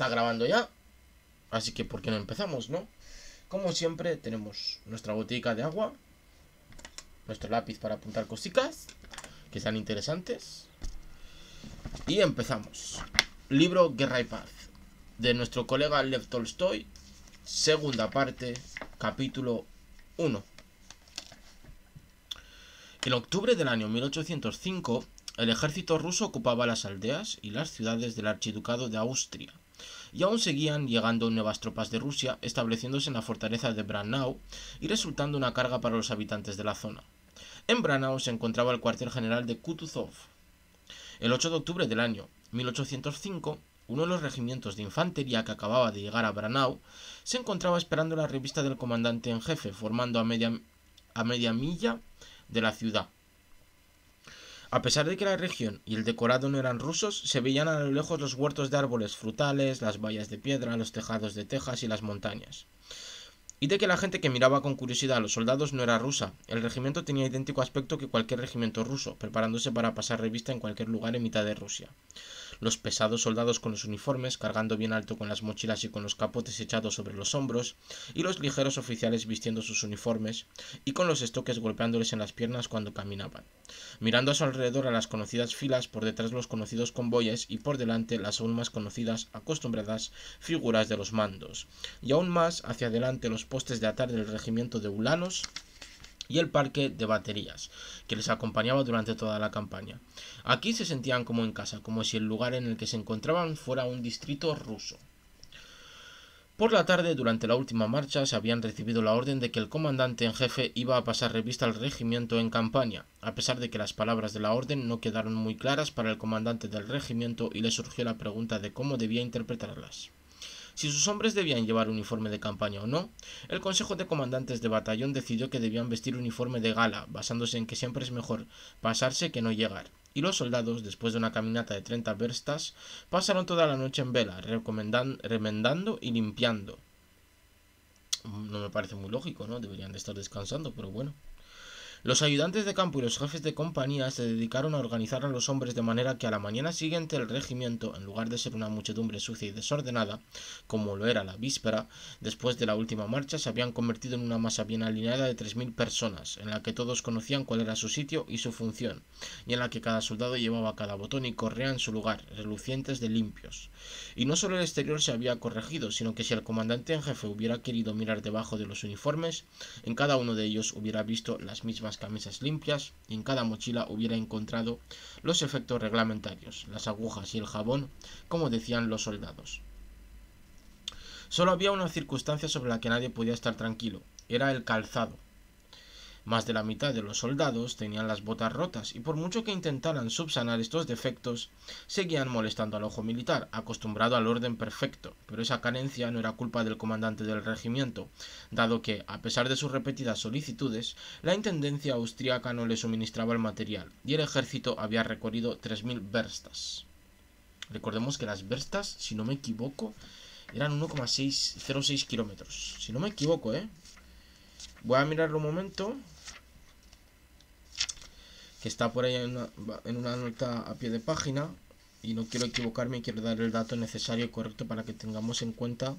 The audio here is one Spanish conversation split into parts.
está grabando ya. Así que, ¿por qué no empezamos, no? Como siempre, tenemos nuestra botica de agua. Nuestro lápiz para apuntar cositas. Que sean interesantes. Y empezamos. Libro Guerra y Paz. De nuestro colega Lev Tolstoy. Segunda parte, capítulo 1. En octubre del año 1805, el ejército ruso ocupaba las aldeas y las ciudades del archiducado de Austria y aún seguían llegando nuevas tropas de Rusia, estableciéndose en la fortaleza de Branau y resultando una carga para los habitantes de la zona. En Branau se encontraba el cuartel general de Kutuzov. El 8 de octubre del año 1805, uno de los regimientos de infantería que acababa de llegar a Branau se encontraba esperando la revista del comandante en jefe, formando a media, a media milla de la ciudad. A pesar de que la región y el decorado no eran rusos, se veían a lo lejos los huertos de árboles frutales, las vallas de piedra, los tejados de tejas y las montañas. Y de que la gente que miraba con curiosidad a los soldados no era rusa, el regimiento tenía idéntico aspecto que cualquier regimiento ruso, preparándose para pasar revista en cualquier lugar en mitad de Rusia los pesados soldados con los uniformes, cargando bien alto con las mochilas y con los capotes echados sobre los hombros, y los ligeros oficiales vistiendo sus uniformes, y con los estoques golpeándoles en las piernas cuando caminaban, mirando a su alrededor a las conocidas filas, por detrás los conocidos convoyes y por delante las aún más conocidas, acostumbradas figuras de los mandos, y aún más hacia adelante los postes de atar del regimiento de ulanos, y el parque de baterías, que les acompañaba durante toda la campaña. Aquí se sentían como en casa, como si el lugar en el que se encontraban fuera un distrito ruso. Por la tarde, durante la última marcha, se habían recibido la orden de que el comandante en jefe iba a pasar revista al regimiento en campaña, a pesar de que las palabras de la orden no quedaron muy claras para el comandante del regimiento y le surgió la pregunta de cómo debía interpretarlas si sus hombres debían llevar uniforme de campaña o no, el Consejo de Comandantes de Batallón decidió que debían vestir uniforme de gala, basándose en que siempre es mejor pasarse que no llegar. Y los soldados, después de una caminata de 30 verstas, pasaron toda la noche en vela, remendando y limpiando. Mm, no me parece muy lógico, ¿no? Deberían de estar descansando, pero bueno. Los ayudantes de campo y los jefes de compañía se dedicaron a organizar a los hombres de manera que a la mañana siguiente el regimiento, en lugar de ser una muchedumbre sucia y desordenada, como lo era la víspera, después de la última marcha se habían convertido en una masa bien alineada de 3.000 personas, en la que todos conocían cuál era su sitio y su función, y en la que cada soldado llevaba cada botón y correa en su lugar, relucientes de limpios. Y no solo el exterior se había corregido, sino que si el comandante en jefe hubiera querido mirar debajo de los uniformes, en cada uno de ellos hubiera visto las mismas las camisas limpias y en cada mochila hubiera encontrado los efectos reglamentarios, las agujas y el jabón, como decían los soldados. Solo había una circunstancia sobre la que nadie podía estar tranquilo, era el calzado. Más de la mitad de los soldados tenían las botas rotas y por mucho que intentaran subsanar estos defectos, seguían molestando al ojo militar, acostumbrado al orden perfecto, pero esa carencia no era culpa del comandante del regimiento, dado que, a pesar de sus repetidas solicitudes, la Intendencia austriaca no le suministraba el material y el ejército había recorrido 3.000 verstas. Recordemos que las verstas, si no me equivoco, eran 1,606 kilómetros. Si no me equivoco, ¿eh? Voy a mirarlo un momento. Que está por ahí en una, nota a pie de página. Y no quiero equivocarme y quiero dar el dato necesario y correcto para que tengamos en cuenta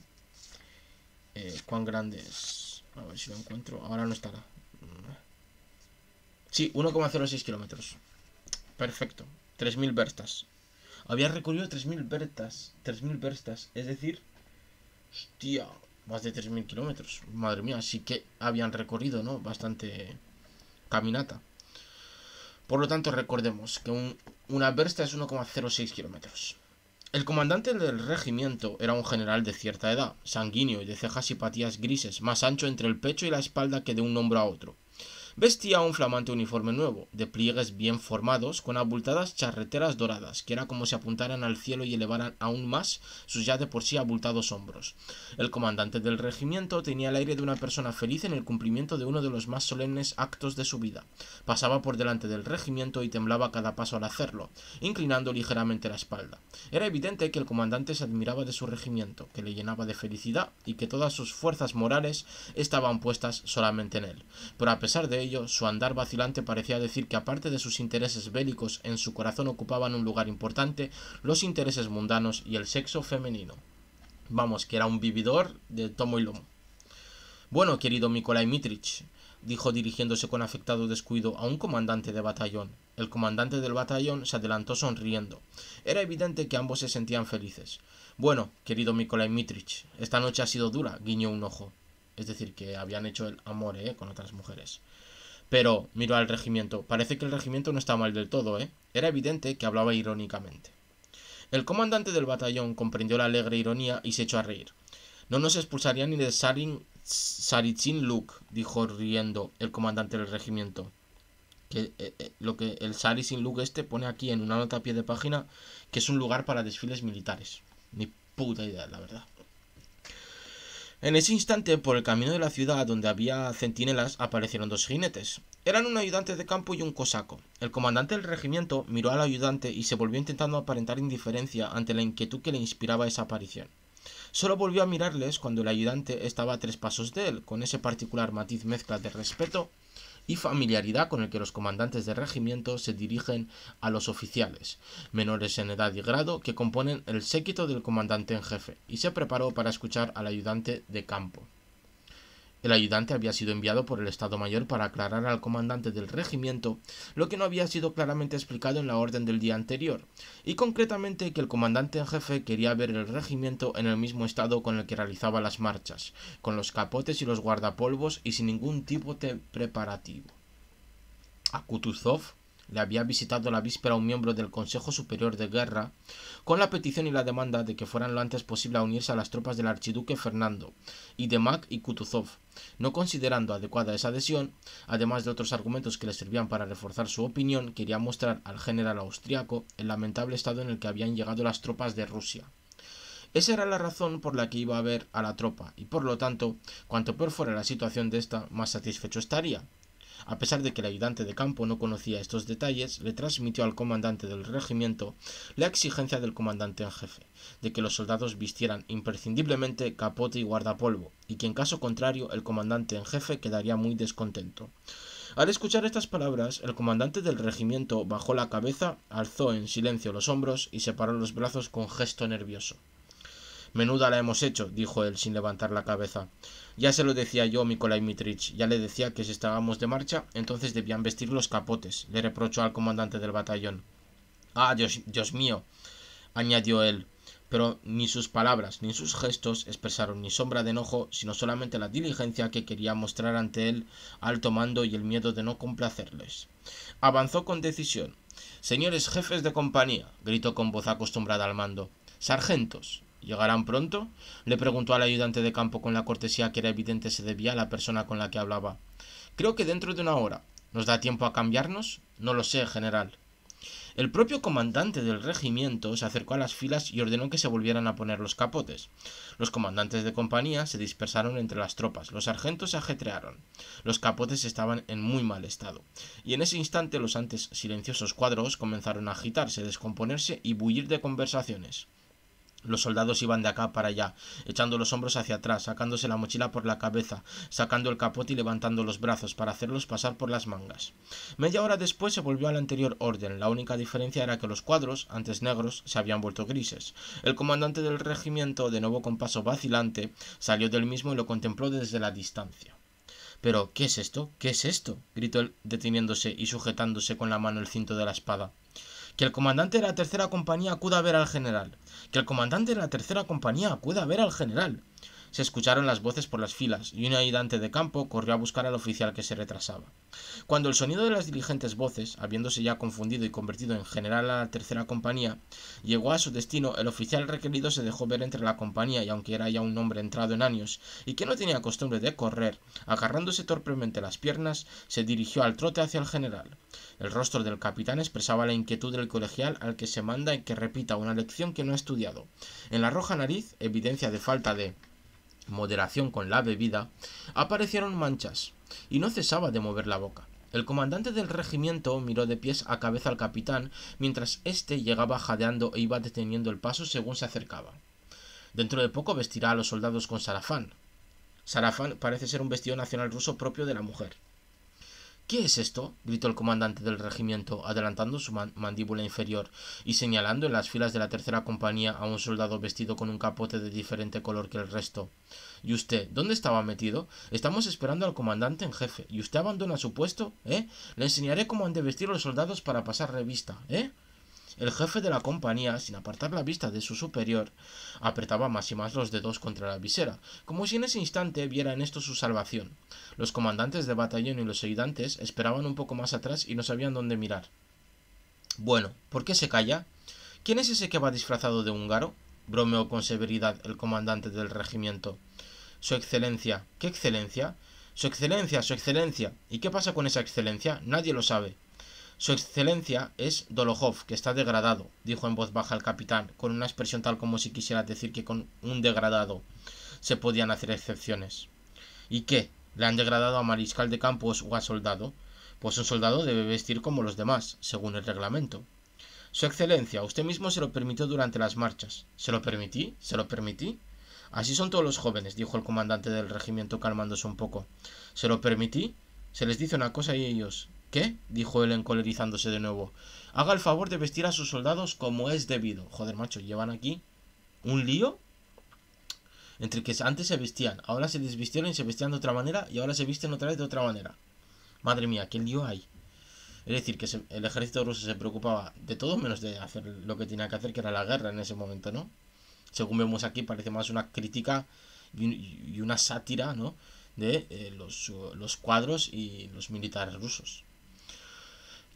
eh, cuán grande es. A ver si lo encuentro. Ahora no estará. Sí, 1,06 kilómetros. Perfecto. 3.000 verstas. Había recorrido 3.000 verstas. 3.000 verstas. Es decir... Hostia, más de 3.000 kilómetros. Madre mía, sí que habían recorrido, ¿no? Bastante caminata. Por lo tanto, recordemos que un, una versta es 1,06 kilómetros. El comandante del regimiento era un general de cierta edad, sanguíneo y de cejas y patillas grises, más ancho entre el pecho y la espalda que de un hombro a otro. Vestía un flamante uniforme nuevo, de pliegues bien formados, con abultadas charreteras doradas, que era como si apuntaran al cielo y elevaran aún más sus ya de por sí abultados hombros. El comandante del regimiento tenía el aire de una persona feliz en el cumplimiento de uno de los más solemnes actos de su vida. Pasaba por delante del regimiento y temblaba cada paso al hacerlo, inclinando ligeramente la espalda. Era evidente que el comandante se admiraba de su regimiento, que le llenaba de felicidad y que todas sus fuerzas morales estaban puestas solamente en él. Pero a pesar de ello, su andar vacilante parecía decir que aparte de sus intereses bélicos en su corazón ocupaban un lugar importante los intereses mundanos y el sexo femenino. Vamos, que era un vividor de tomo y lomo. Bueno, querido Mikolai Mitrich, dijo dirigiéndose con afectado descuido a un comandante de batallón. El comandante del batallón se adelantó sonriendo. Era evidente que ambos se sentían felices. Bueno, querido Mikolai Mitrich, esta noche ha sido dura, guiñó un ojo. Es decir, que habían hecho el amor eh, con otras mujeres. Pero, miró al regimiento, parece que el regimiento no está mal del todo, ¿eh? Era evidente que hablaba irónicamente. El comandante del batallón comprendió la alegre ironía y se echó a reír. No nos expulsarían ni de Sarin, Sarichin Luke, dijo riendo el comandante del regimiento. Que, eh, eh, lo que el Sarichin Luke este pone aquí en una nota a pie de página, que es un lugar para desfiles militares. Ni puta idea, la verdad. En ese instante, por el camino de la ciudad donde había centinelas, aparecieron dos jinetes. Eran un ayudante de campo y un cosaco. El comandante del regimiento miró al ayudante y se volvió intentando aparentar indiferencia ante la inquietud que le inspiraba esa aparición. Solo volvió a mirarles cuando el ayudante estaba a tres pasos de él, con ese particular matiz mezcla de respeto y familiaridad con el que los comandantes de regimiento se dirigen a los oficiales, menores en edad y grado, que componen el séquito del comandante en jefe, y se preparó para escuchar al ayudante de campo. El ayudante había sido enviado por el Estado Mayor para aclarar al comandante del regimiento lo que no había sido claramente explicado en la orden del día anterior, y concretamente que el comandante en jefe quería ver el regimiento en el mismo estado con el que realizaba las marchas, con los capotes y los guardapolvos y sin ningún tipo de preparativo. A Kutuzov le había visitado la víspera un miembro del Consejo Superior de Guerra con la petición y la demanda de que fueran lo antes posible a unirse a las tropas del archiduque Fernando y de Mac y Kutuzov, no considerando adecuada esa adhesión, además de otros argumentos que le servían para reforzar su opinión, quería mostrar al general austriaco el lamentable estado en el que habían llegado las tropas de Rusia. Esa era la razón por la que iba a ver a la tropa, y por lo tanto, cuanto peor fuera la situación de esta, más satisfecho estaría. A pesar de que el ayudante de campo no conocía estos detalles, le transmitió al comandante del regimiento la exigencia del comandante en jefe, de que los soldados vistieran imprescindiblemente capote y guardapolvo, y que en caso contrario el comandante en jefe quedaría muy descontento. Al escuchar estas palabras, el comandante del regimiento bajó la cabeza, alzó en silencio los hombros y separó los brazos con gesto nervioso. Menuda la hemos hecho, dijo él sin levantar la cabeza. Ya se lo decía yo, Nikolai Mitrich, ya le decía que si estábamos de marcha, entonces debían vestir los capotes, le reprochó al comandante del batallón. Ah, Dios, Dios mío, añadió él, pero ni sus palabras ni sus gestos expresaron ni sombra de enojo, sino solamente la diligencia que quería mostrar ante él alto mando y el miedo de no complacerles. Avanzó con decisión. Señores jefes de compañía, gritó con voz acostumbrada al mando. Sargentos, ¿Llegarán pronto? le preguntó al ayudante de campo con la cortesía que era evidente se debía a la persona con la que hablaba. Creo que dentro de una hora. ¿Nos da tiempo a cambiarnos? No lo sé, general. El propio comandante del regimiento se acercó a las filas y ordenó que se volvieran a poner los capotes. Los comandantes de compañía se dispersaron entre las tropas, los sargentos se ajetrearon. Los capotes estaban en muy mal estado, y en ese instante los antes silenciosos cuadros comenzaron a agitarse, descomponerse y bullir de conversaciones. Los soldados iban de acá para allá, echando los hombros hacia atrás, sacándose la mochila por la cabeza, sacando el capote y levantando los brazos para hacerlos pasar por las mangas. Media hora después se volvió al anterior orden, la única diferencia era que los cuadros, antes negros, se habían vuelto grises. El comandante del regimiento, de nuevo con paso vacilante, salió del mismo y lo contempló desde la distancia. Pero, ¿qué es esto? ¿Qué es esto? gritó él, deteniéndose y sujetándose con la mano el cinto de la espada que el comandante de la tercera compañía acuda a ver al general, que el comandante de la tercera compañía acuda a ver al general. Se escucharon las voces por las filas, y un ayudante de campo corrió a buscar al oficial que se retrasaba. Cuando el sonido de las diligentes voces, habiéndose ya confundido y convertido en general a la tercera compañía, llegó a su destino, el oficial requerido se dejó ver entre la compañía, y aunque era ya un hombre entrado en años, y que no tenía costumbre de correr, agarrándose torpemente las piernas, se dirigió al trote hacia el general. El rostro del capitán expresaba la inquietud del colegial al que se manda que repita una lección que no ha estudiado. En la roja nariz, evidencia de falta de moderación con la bebida, aparecieron manchas, y no cesaba de mover la boca. El comandante del regimiento miró de pies a cabeza al capitán, mientras éste llegaba jadeando e iba deteniendo el paso según se acercaba. Dentro de poco vestirá a los soldados con sarafán. Sarafán parece ser un vestido nacional ruso propio de la mujer. ¿Qué es esto? gritó el comandante del regimiento, adelantando su mandíbula inferior y señalando en las filas de la tercera compañía a un soldado vestido con un capote de diferente color que el resto. ¿Y usted dónde estaba metido? Estamos esperando al comandante en jefe. ¿Y usted abandona su puesto? ¿Eh? Le enseñaré cómo han de vestir los soldados para pasar revista. ¿Eh? El jefe de la compañía, sin apartar la vista de su superior, apretaba más y más los dedos contra la visera, como si en ese instante viera en esto su salvación. Los comandantes de batallón y los ayudantes esperaban un poco más atrás y no sabían dónde mirar. Bueno, ¿por qué se calla? ¿Quién es ese que va disfrazado de húngaro? bromeó con severidad el comandante del regimiento. Su excelencia. ¿Qué excelencia? Su excelencia, su excelencia. ¿Y qué pasa con esa excelencia? Nadie lo sabe. Su excelencia es Dolojov, que está degradado, dijo en voz baja el capitán, con una expresión tal como si quisiera decir que con un degradado se podían hacer excepciones. ¿Y qué? ¿Le han degradado a mariscal de campos o a soldado? Pues un soldado debe vestir como los demás, según el reglamento. Su excelencia, usted mismo se lo permitió durante las marchas. ¿Se lo permití? ¿Se lo permití? Así son todos los jóvenes, dijo el comandante del regimiento calmándose un poco. ¿Se lo permití? Se les dice una cosa y ellos ¿Qué? dijo él encolerizándose de nuevo. Haga el favor de vestir a sus soldados como es debido. Joder, macho, llevan aquí un lío. Entre que antes se vestían, ahora se desvistieron y se vestían de otra manera y ahora se visten otra vez de otra manera. Madre mía, qué lío hay. Es decir, que el ejército ruso se preocupaba de todo menos de hacer lo que tenía que hacer, que era la guerra en ese momento, ¿no? Según vemos aquí, parece más una crítica y, una sátira, ¿no? De eh, los cuadros y los militares rusos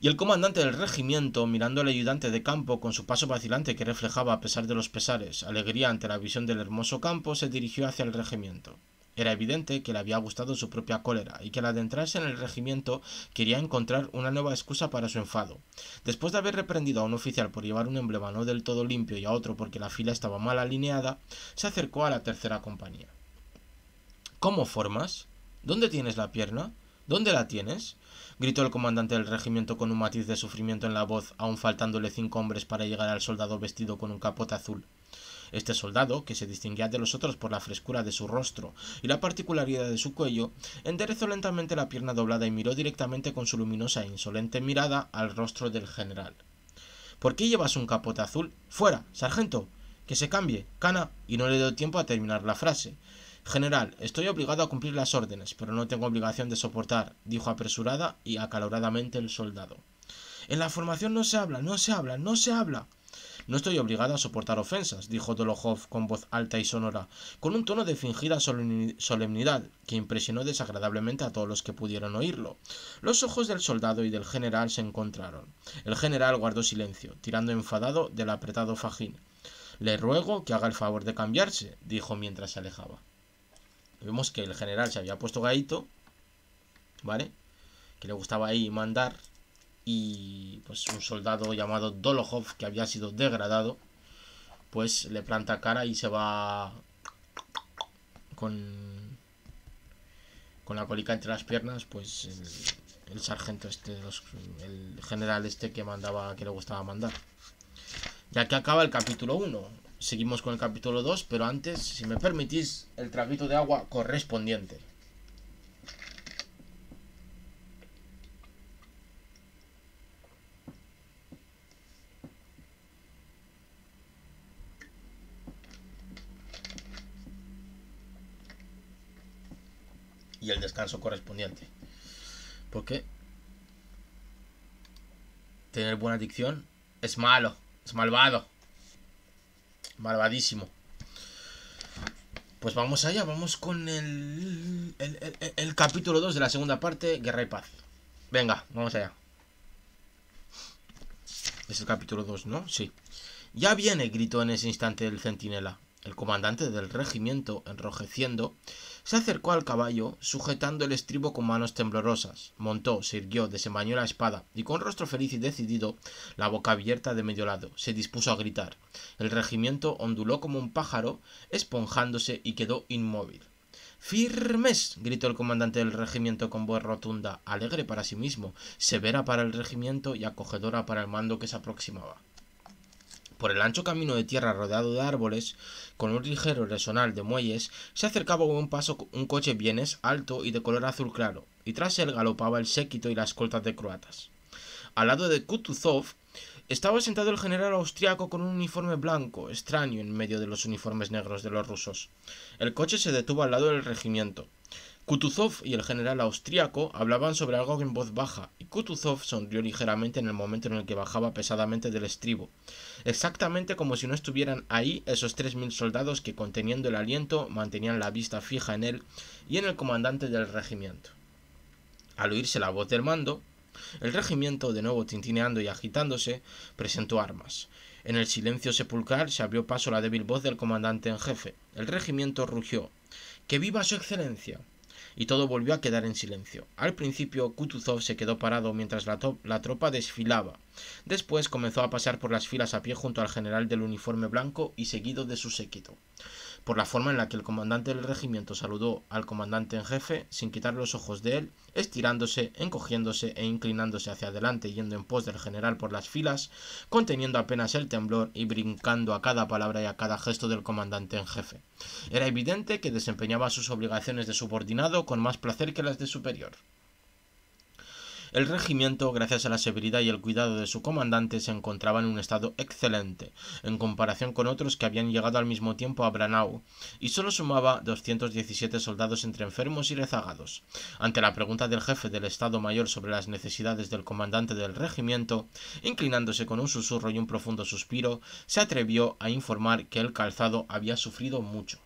y el comandante del regimiento, mirando al ayudante de campo con su paso vacilante que reflejaba, a pesar de los pesares, alegría ante la visión del hermoso campo, se dirigió hacia el regimiento. Era evidente que le había gustado su propia cólera y que al adentrarse en el regimiento quería encontrar una nueva excusa para su enfado. Después de haber reprendido a un oficial por llevar un emblema no del todo limpio y a otro porque la fila estaba mal alineada, se acercó a la tercera compañía. ¿Cómo formas? ¿Dónde tienes la pierna? ¿Dónde la tienes? gritó el comandante del regimiento con un matiz de sufrimiento en la voz, aún faltándole cinco hombres para llegar al soldado vestido con un capote azul. Este soldado, que se distinguía de los otros por la frescura de su rostro y la particularidad de su cuello, enderezó lentamente la pierna doblada y miró directamente con su luminosa e insolente mirada al rostro del general. ¿Por qué llevas un capote azul? Fuera, sargento. Que se cambie, cana. Y no le dio tiempo a terminar la frase. General, estoy obligado a cumplir las órdenes, pero no tengo obligación de soportar, dijo apresurada y acaloradamente el soldado. En la formación no se habla, no se habla, no se habla. No estoy obligado a soportar ofensas, dijo Dolojov con voz alta y sonora, con un tono de fingida solemnidad que impresionó desagradablemente a todos los que pudieron oírlo. Los ojos del soldado y del general se encontraron. El general guardó silencio, tirando enfadado del apretado fajín. Le ruego que haga el favor de cambiarse, dijo mientras se alejaba. Vemos que el general se había puesto gaito, ¿vale? Que le gustaba ahí mandar. Y pues un soldado llamado Dolohov, que había sido degradado, pues le planta cara y se va con, con la colica entre las piernas, pues el, sargento este, el general este que mandaba, que le gustaba mandar. Ya que acaba el capítulo 1 seguimos con el capítulo 2, pero antes, si me permitís, el traguito de agua correspondiente. Y el descanso correspondiente. Porque tener buena adicción es malo, es malvado. Malvadísimo. Pues vamos allá, vamos con el, el, capítulo 2 de la segunda parte, Guerra y Paz. Venga, vamos allá. Es el capítulo 2, ¿no? Sí. Ya viene, gritó en ese instante el centinela. El comandante del regimiento, enrojeciendo, se acercó al caballo, sujetando el estribo con manos temblorosas. Montó, sirvió, desembañó la espada y con rostro feliz y decidido, la boca abierta de medio lado, se dispuso a gritar. El regimiento onduló como un pájaro, esponjándose y quedó inmóvil. ¡Firmes! gritó el comandante del regimiento con voz rotunda, alegre para sí mismo, severa para el regimiento y acogedora para el mando que se aproximaba. Por el ancho camino de tierra rodeado de árboles, con un ligero resonar de muelles, se acercaba con un paso un coche bienes, alto y de color azul claro, y tras él galopaba el séquito y las coltas de croatas. Al lado de Kutuzov estaba sentado el general austriaco con un uniforme blanco, extraño en medio de los uniformes negros de los rusos. El coche se detuvo al lado del regimiento. Kutuzov y el general austriaco hablaban sobre algo en voz baja, y Kutuzov sonrió ligeramente en el momento en el que bajaba pesadamente del estribo, exactamente como si no estuvieran ahí esos tres mil soldados que, conteniendo el aliento, mantenían la vista fija en él y en el comandante del regimiento. Al oírse la voz del mando, el regimiento, de nuevo tintineando y agitándose, presentó armas. En el silencio sepulcral se abrió paso la débil voz del comandante en jefe. El regimiento rugió. ¡Que viva su excelencia! y todo volvió a quedar en silencio. Al principio Kutuzov se quedó parado mientras la, tropa desfilaba. Después comenzó a pasar por las filas a pie junto al general del uniforme blanco y seguido de su séquito por la forma en la que el comandante del regimiento saludó al comandante en jefe sin quitar los ojos de él, estirándose, encogiéndose e inclinándose hacia adelante yendo en pos del general por las filas, conteniendo apenas el temblor y brincando a cada palabra y a cada gesto del comandante en jefe. Era evidente que desempeñaba sus obligaciones de subordinado con más placer que las de superior. El regimiento, gracias a la severidad y el cuidado de su comandante, se encontraba en un estado excelente, en comparación con otros que habían llegado al mismo tiempo a Branau, y solo sumaba 217 soldados entre enfermos y rezagados. Ante la pregunta del jefe del Estado Mayor sobre las necesidades del comandante del regimiento, inclinándose con un susurro y un profundo suspiro, se atrevió a informar que el calzado había sufrido mucho.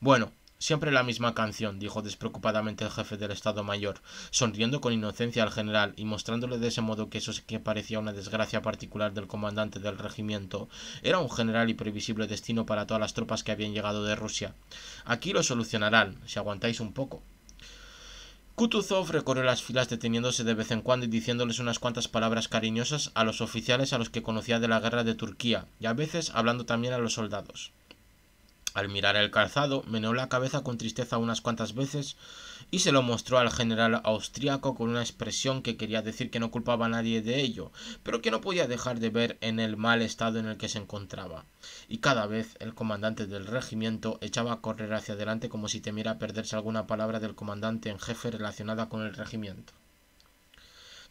Bueno, Siempre la misma canción, dijo despreocupadamente el jefe del Estado Mayor, sonriendo con inocencia al general y mostrándole de ese modo que eso que parecía una desgracia particular del comandante del regimiento era un general y previsible destino para todas las tropas que habían llegado de Rusia. Aquí lo solucionarán, si aguantáis un poco. Kutuzov recorrió las filas deteniéndose de vez en cuando y diciéndoles unas cuantas palabras cariñosas a los oficiales a los que conocía de la guerra de Turquía, y a veces hablando también a los soldados. Al mirar el calzado, meneó la cabeza con tristeza unas cuantas veces y se lo mostró al general austriaco con una expresión que quería decir que no culpaba a nadie de ello, pero que no podía dejar de ver en el mal estado en el que se encontraba. Y cada vez el comandante del regimiento echaba a correr hacia adelante como si temiera perderse alguna palabra del comandante en jefe relacionada con el regimiento.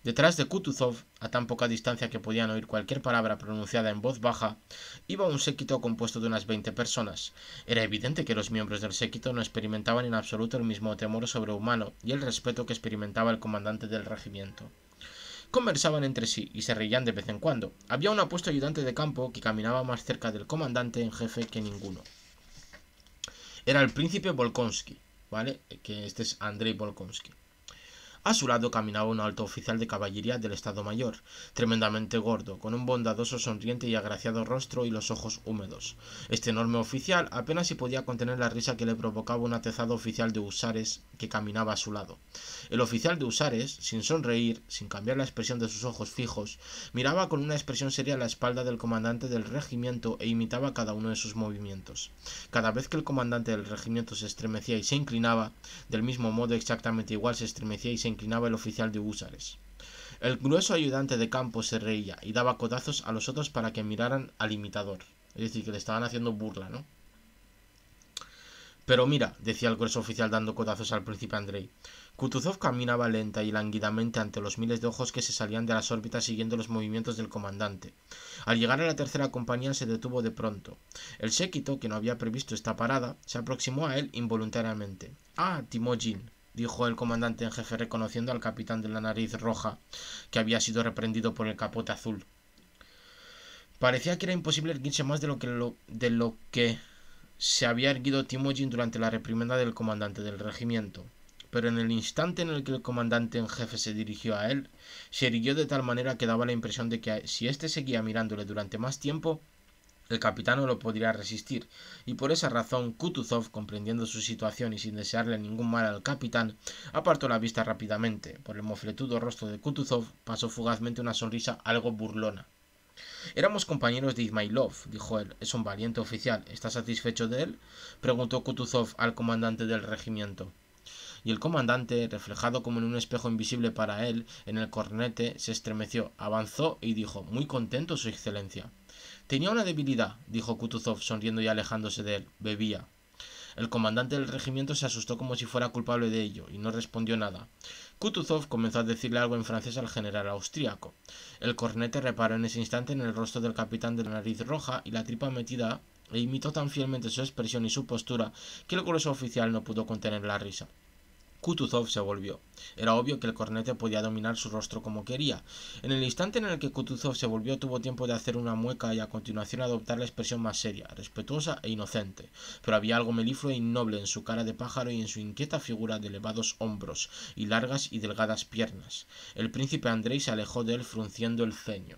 Detrás de Kutuzov, a tan poca distancia que podían oír cualquier palabra pronunciada en voz baja, iba un séquito compuesto de unas 20 personas. Era evidente que los miembros del séquito no experimentaban en absoluto el mismo temor sobrehumano y el respeto que experimentaba el comandante del regimiento. Conversaban entre sí y se reían de vez en cuando. Había un apuesto ayudante de campo que caminaba más cerca del comandante en jefe que ninguno. Era el príncipe Volkonsky, ¿vale? Que este es Andrei Volkonsky. A su lado caminaba un alto oficial de caballería del Estado Mayor, tremendamente gordo, con un bondadoso, sonriente y agraciado rostro y los ojos húmedos. Este enorme oficial apenas si podía contener la risa que le provocaba un atezado oficial de Usares que caminaba a su lado. El oficial de Usares, sin sonreír, sin cambiar la expresión de sus ojos fijos, miraba con una expresión seria la espalda del comandante del regimiento e imitaba cada uno de sus movimientos. Cada vez que el comandante del regimiento se estremecía y se inclinaba, del mismo modo exactamente igual se estremecía y se inclinaba el oficial de húsares. El grueso ayudante de campo se reía y daba codazos a los otros para que miraran al imitador. Es decir, que le estaban haciendo burla, ¿no? Pero mira, decía el grueso oficial dando codazos al príncipe Andrei. Kutuzov caminaba lenta y languidamente ante los miles de ojos que se salían de las órbitas siguiendo los movimientos del comandante. Al llegar a la tercera compañía se detuvo de pronto. El séquito, que no había previsto esta parada, se aproximó a él involuntariamente. Ah, Timojin, dijo el comandante en jefe reconociendo al capitán de la nariz roja, que había sido reprendido por el capote azul. Parecía que era imposible erguirse más de lo que, de lo que se había erguido Timojin durante la reprimenda del comandante del regimiento pero en el instante en el que el comandante en jefe se dirigió a él, se erguió de tal manera que daba la impresión de que si éste seguía mirándole durante más tiempo, el capitán no lo podría resistir, y por esa razón Kutuzov, comprendiendo su situación y sin desearle ningún mal al capitán, apartó la vista rápidamente. Por el mofletudo rostro de Kutuzov pasó fugazmente una sonrisa algo burlona. Éramos compañeros de Izmailov, dijo él. Es un valiente oficial. ¿Está satisfecho de él? preguntó Kutuzov al comandante del regimiento. Y el comandante, reflejado como en un espejo invisible para él, en el cornete, se estremeció, avanzó y dijo Muy contento, Su Excelencia. Tenía una debilidad, dijo Kutuzov, sonriendo y alejándose de él. Bebía. El comandante del regimiento se asustó como si fuera culpable de ello y no respondió nada. Kutuzov comenzó a decirle algo en francés al general austriaco. El cornete reparó en ese instante en el rostro del capitán de la nariz roja y la tripa metida e imitó tan fielmente su expresión y su postura que el grueso oficial no pudo contener la risa. Kutuzov se volvió. Era obvio que el cornete podía dominar su rostro como quería. En el instante en el que Kutuzov se volvió tuvo tiempo de hacer una mueca y a continuación adoptar la expresión más seria, respetuosa e inocente. Pero había algo melifluo e innoble en su cara de pájaro y en su inquieta figura de elevados hombros y largas y delgadas piernas. El príncipe Andrei se alejó de él frunciendo el ceño.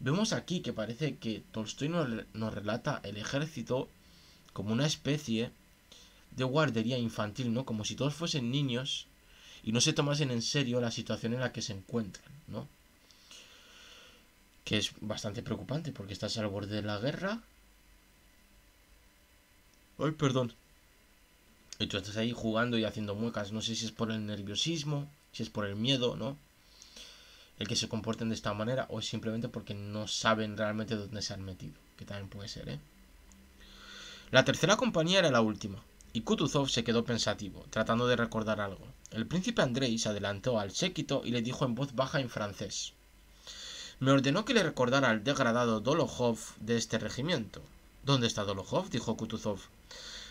Vemos aquí que parece que Tolstoy nos relata el ejército como una especie de guardería infantil, ¿no? Como si todos fuesen niños y no se tomasen en serio la situación en la que se encuentran, ¿no? Que es bastante preocupante porque estás al borde de la guerra. Ay, perdón. Y tú estás ahí jugando y haciendo muecas. No sé si es por el nerviosismo, si es por el miedo, ¿no? El que se comporten de esta manera o es simplemente porque no saben realmente dónde se han metido. Que también puede ser, ¿eh? La tercera compañía era la última y Kutuzov se quedó pensativo, tratando de recordar algo. El príncipe Andrei se adelantó al séquito y le dijo en voz baja en francés. Me ordenó que le recordara al degradado Dolokhov de este regimiento. ¿Dónde está Dolokhov? dijo Kutuzov.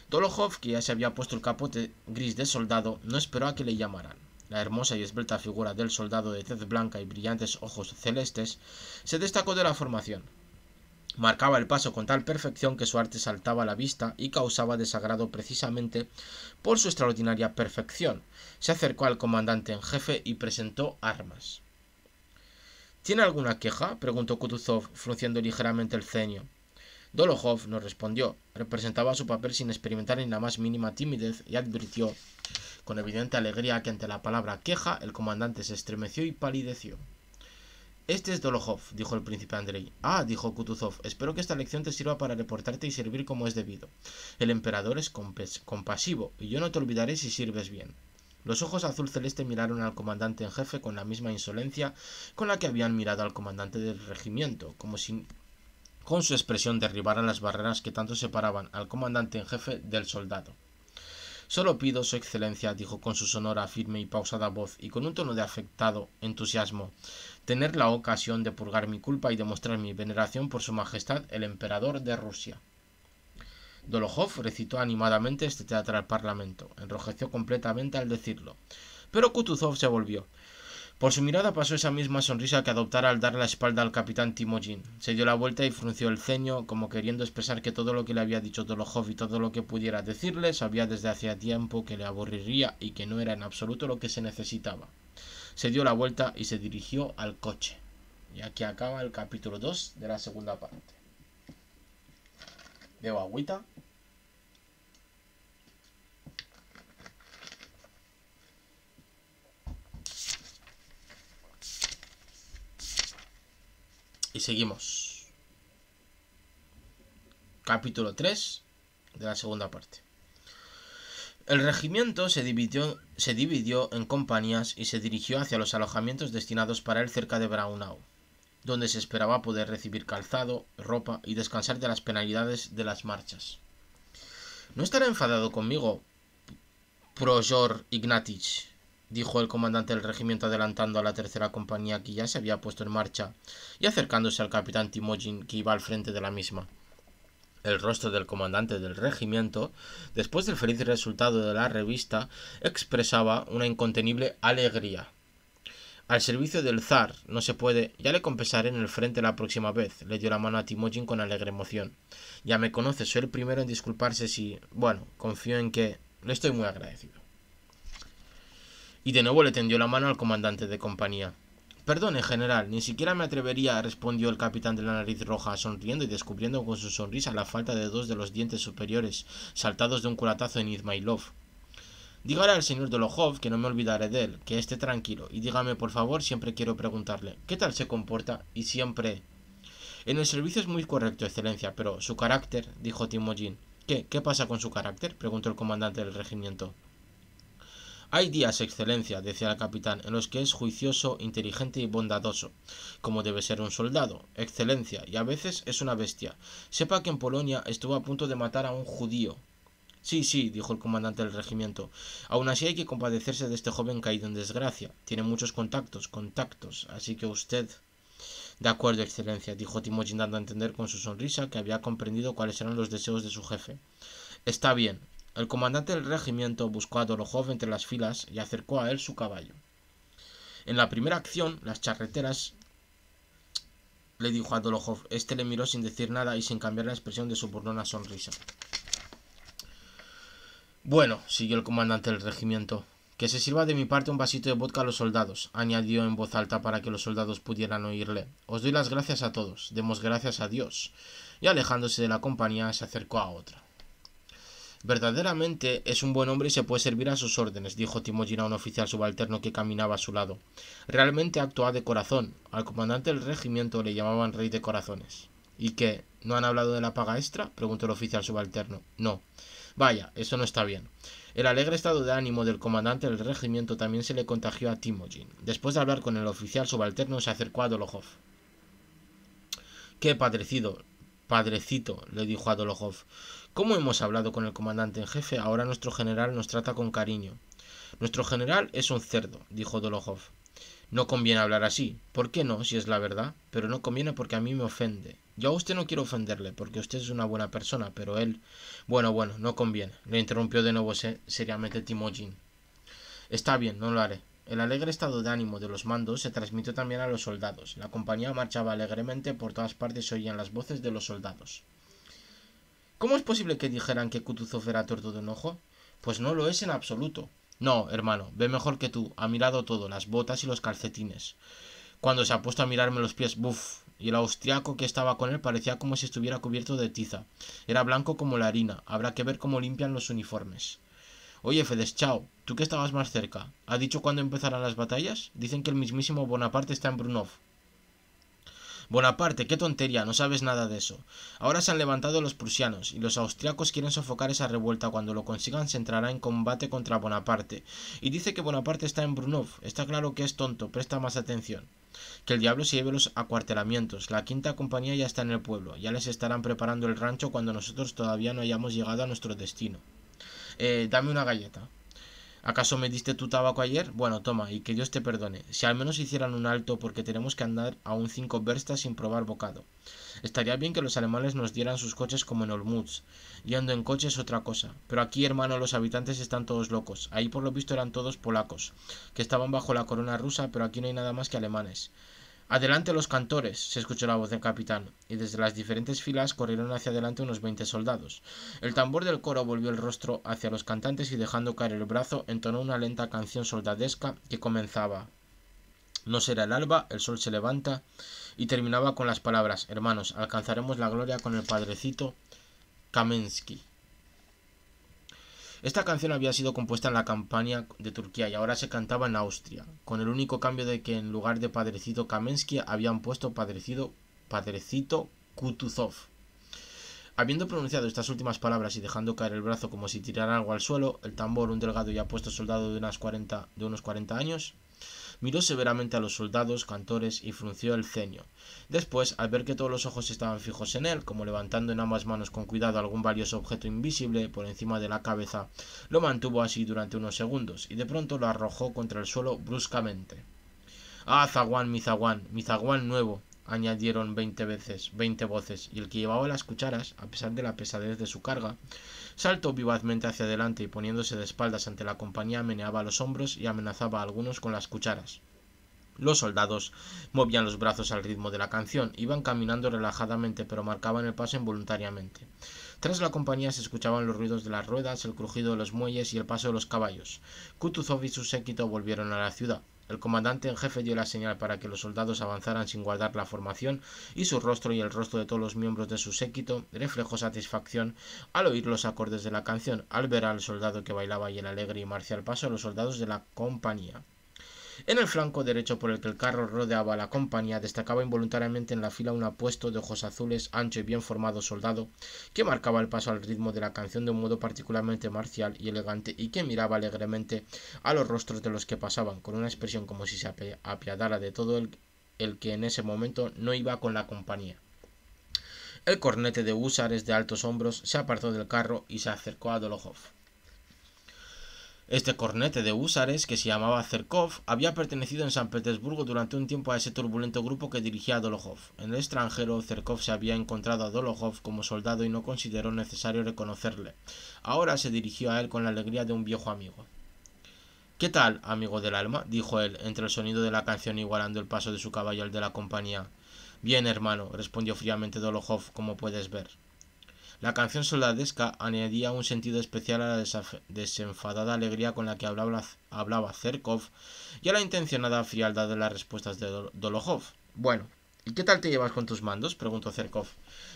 Dolokhov, que ya se había puesto el capote gris de soldado, no esperó a que le llamaran. La hermosa y esbelta figura del soldado de tez blanca y brillantes ojos celestes se destacó de la formación. Marcaba el paso con tal perfección que su arte saltaba a la vista y causaba desagrado precisamente por su extraordinaria perfección. Se acercó al comandante en jefe y presentó armas. ¿Tiene alguna queja? preguntó Kutuzov, frunciendo ligeramente el ceño. Dolojov no respondió. Representaba su papel sin experimentar ni la más mínima timidez y advirtió con evidente alegría que ante la palabra queja el comandante se estremeció y palideció. Este es Dolojov, dijo el príncipe Andrei. Ah, dijo Kutuzov, espero que esta lección te sirva para reportarte y servir como es debido. El emperador es compasivo, y yo no te olvidaré si sirves bien. Los ojos azul celeste miraron al comandante en jefe con la misma insolencia con la que habían mirado al comandante del regimiento, como si con su expresión derribaran las barreras que tanto separaban al comandante en jefe del soldado. Solo pido, Su Excelencia, dijo con su sonora, firme y pausada voz y con un tono de afectado entusiasmo, tener la ocasión de purgar mi culpa y demostrar mi veneración por su majestad el emperador de Rusia. Dolojov recitó animadamente este teatro al parlamento, enrojeció completamente al decirlo, pero Kutuzov se volvió. Por su mirada pasó esa misma sonrisa que adoptara al dar la espalda al capitán Timojin. Se dio la vuelta y frunció el ceño, como queriendo expresar que todo lo que le había dicho Dolojov y todo lo que pudiera decirle sabía desde hacía tiempo que le aburriría y que no era en absoluto lo que se necesitaba se dio la vuelta y se dirigió al coche. Y aquí acaba el capítulo 2 de la segunda parte. De agüita. Y seguimos. Capítulo 3 de la segunda parte. El regimiento se dividió, en compañías y se dirigió hacia los alojamientos destinados para él cerca de Braunau, donde se esperaba poder recibir calzado, ropa y descansar de las penalidades de las marchas. No estará enfadado conmigo, Projor Ignatich, dijo el comandante del regimiento adelantando a la tercera compañía que ya se había puesto en marcha y acercándose al capitán Timojin que iba al frente de la misma el rostro del comandante del regimiento, después del feliz resultado de la revista, expresaba una incontenible alegría. Al servicio del zar, no se puede, ya le compensaré en el frente la próxima vez, le dio la mano a Timojin con alegre emoción. Ya me conoce, soy el primero en disculparse si... Bueno, confío en que... Le estoy muy agradecido. Y de nuevo le tendió la mano al comandante de compañía. Perdone, general, ni siquiera me atrevería, respondió el capitán de la nariz roja, sonriendo y descubriendo con su sonrisa la falta de dos de los dientes superiores, saltados de un culatazo en Izmailov. Dígale al señor Dolojov que no me olvidaré de él, que esté tranquilo, y dígame, por favor, siempre quiero preguntarle, ¿qué tal se comporta? Y siempre... En el servicio es muy correcto, excelencia, pero su carácter, dijo Timojin. ¿Qué? ¿Qué pasa con su carácter? preguntó el comandante del regimiento. Hay días, excelencia, decía el capitán, en los que es juicioso, inteligente y bondadoso, como debe ser un soldado, excelencia, y a veces es una bestia. Sepa que en Polonia estuvo a punto de matar a un judío, Sí, sí, dijo el comandante del regimiento. Aún así hay que compadecerse de este joven caído en desgracia. Tiene muchos contactos, contactos. Así que usted. De acuerdo, excelencia, dijo Timochin dando a entender con su sonrisa que había comprendido cuáles eran los deseos de su jefe. Está bien, el comandante del regimiento buscó a Dolojov entre las filas y acercó a él su caballo. En la primera acción, las charreteras le dijo a Dolojov. Este le miró sin decir nada y sin cambiar la expresión de su burlona sonrisa. Bueno, siguió el comandante del regimiento, que se sirva de mi parte un vasito de vodka a los soldados, añadió en voz alta para que los soldados pudieran oírle. Os doy las gracias a todos, demos gracias a Dios. Y alejándose de la compañía se acercó a otra. Verdaderamente es un buen hombre y se puede servir a sus órdenes, dijo Timojin a un oficial subalterno que caminaba a su lado. Realmente actúa de corazón. Al comandante del regimiento le llamaban rey de corazones. ¿Y qué? ¿No han hablado de la paga extra? preguntó el oficial subalterno. No. Vaya, eso no está bien. El alegre estado de ánimo del comandante del regimiento también se le contagió a Timojin. Después de hablar con el oficial subalterno, se acercó a Dolojov. Qué padrecido, padrecito, le dijo a Dolojov. ¿Cómo hemos hablado con el comandante en jefe? Ahora nuestro general nos trata con cariño. Nuestro general es un cerdo, dijo Dolojov. No conviene hablar así. ¿Por qué no, si es la verdad? Pero no conviene porque a mí me ofende. Yo a usted no quiero ofenderle, porque usted es una buena persona, pero él... Bueno, bueno, no conviene. Le interrumpió de nuevo seriamente Timojin. Está bien, no lo haré. El alegre estado de ánimo de los mandos se transmitió también a los soldados. La compañía marchaba alegremente, por todas partes se oían las voces de los soldados. ¿Cómo es posible que dijeran que Kutuzov era tordo de enojo? Pues no lo es en absoluto. No, hermano, ve mejor que tú. Ha mirado todo, las botas y los calcetines. Cuando se ha puesto a mirarme los pies, buf. Y el austriaco que estaba con él parecía como si estuviera cubierto de tiza. Era blanco como la harina. Habrá que ver cómo limpian los uniformes. Oye, Fedes, chao. ¿Tú que estabas más cerca? ¿Ha dicho cuándo empezarán las batallas? Dicen que el mismísimo Bonaparte está en Brunov. Bonaparte, qué tontería, no sabes nada de eso. Ahora se han levantado los prusianos y los austriacos quieren sofocar esa revuelta. Cuando lo consigan se entrará en combate contra Bonaparte. Y dice que Bonaparte está en Brunov. Está claro que es tonto, presta más atención. Que el diablo se lleve los acuartelamientos. La quinta compañía ya está en el pueblo. Ya les estarán preparando el rancho cuando nosotros todavía no hayamos llegado a nuestro destino. Eh, dame una galleta. ¿Acaso me diste tu tabaco ayer? Bueno, toma, y que Dios te perdone. Si al menos hicieran un alto porque tenemos que andar un cinco verstas sin probar bocado. Estaría bien que los alemanes nos dieran sus coches como en Olmutz. ando en coche es otra cosa. Pero aquí, hermano, los habitantes están todos locos. Ahí por lo visto eran todos polacos, que estaban bajo la corona rusa, pero aquí no hay nada más que alemanes. Adelante los cantores, se escuchó la voz del capitán, y desde las diferentes filas corrieron hacia adelante unos veinte soldados. El tambor del coro volvió el rostro hacia los cantantes y dejando caer el brazo entonó una lenta canción soldadesca que comenzaba No será el alba, el sol se levanta, y terminaba con las palabras Hermanos, alcanzaremos la gloria con el padrecito Kamensky. Esta canción había sido compuesta en la campaña de Turquía y ahora se cantaba en Austria, con el único cambio de que en lugar de Padrecito Kamensky habían puesto Padrecito, padrecito Kutuzov. Habiendo pronunciado estas últimas palabras y dejando caer el brazo como si tirara algo al suelo, el tambor, un delgado y apuesto soldado de, de unos 40 años, miró severamente a los soldados, cantores y frunció el ceño. Después, al ver que todos los ojos estaban fijos en él, como levantando en ambas manos con cuidado algún valioso objeto invisible por encima de la cabeza, lo mantuvo así durante unos segundos y de pronto lo arrojó contra el suelo bruscamente. Ah, zaguán, mi zaguán, mi zaguán nuevo, añadieron veinte veces, veinte voces, y el que llevaba las cucharas, a pesar de la pesadez de su carga, Saltó vivazmente hacia adelante y poniéndose de espaldas ante la compañía meneaba los hombros y amenazaba a algunos con las cucharas. Los soldados movían los brazos al ritmo de la canción, iban caminando relajadamente pero marcaban el paso involuntariamente. Tras la compañía se escuchaban los ruidos de las ruedas, el crujido de los muelles y el paso de los caballos. Kutuzov y su séquito volvieron a la ciudad. El comandante en jefe dio la señal para que los soldados avanzaran sin guardar la formación, y su rostro y el rostro de todos los miembros de su séquito reflejó satisfacción al oír los acordes de la canción, al ver al soldado que bailaba y el alegre y marcial paso a los soldados de la compañía. En el flanco derecho por el que el carro rodeaba a la compañía destacaba involuntariamente en la fila un apuesto de ojos azules, ancho y bien formado soldado, que marcaba el paso al ritmo de la canción de un modo particularmente marcial y elegante y que miraba alegremente a los rostros de los que pasaban, con una expresión como si se apiadara de todo el, que en ese momento no iba con la compañía. El cornete de húsares de altos hombros se apartó del carro y se acercó a Dolohov. Este cornete de húsares, que se llamaba Zerkov, había pertenecido en San Petersburgo durante un tiempo a ese turbulento grupo que dirigía a En el extranjero, Zerkov se había encontrado a Dolohov como soldado y no consideró necesario reconocerle. Ahora se dirigió a él con la alegría de un viejo amigo. ¿Qué tal, amigo del alma? dijo él, entre el sonido de la canción igualando el paso de su caballo al de la compañía. Bien, hermano, respondió fríamente Dolohov, como puedes ver. La canción soldadesca añadía un sentido especial a la desenfadada alegría con la que hablaba, Zerkov y a la intencionada frialdad de las respuestas de Bueno, ¿y qué tal te llevas con tus mandos? preguntó Zerkov.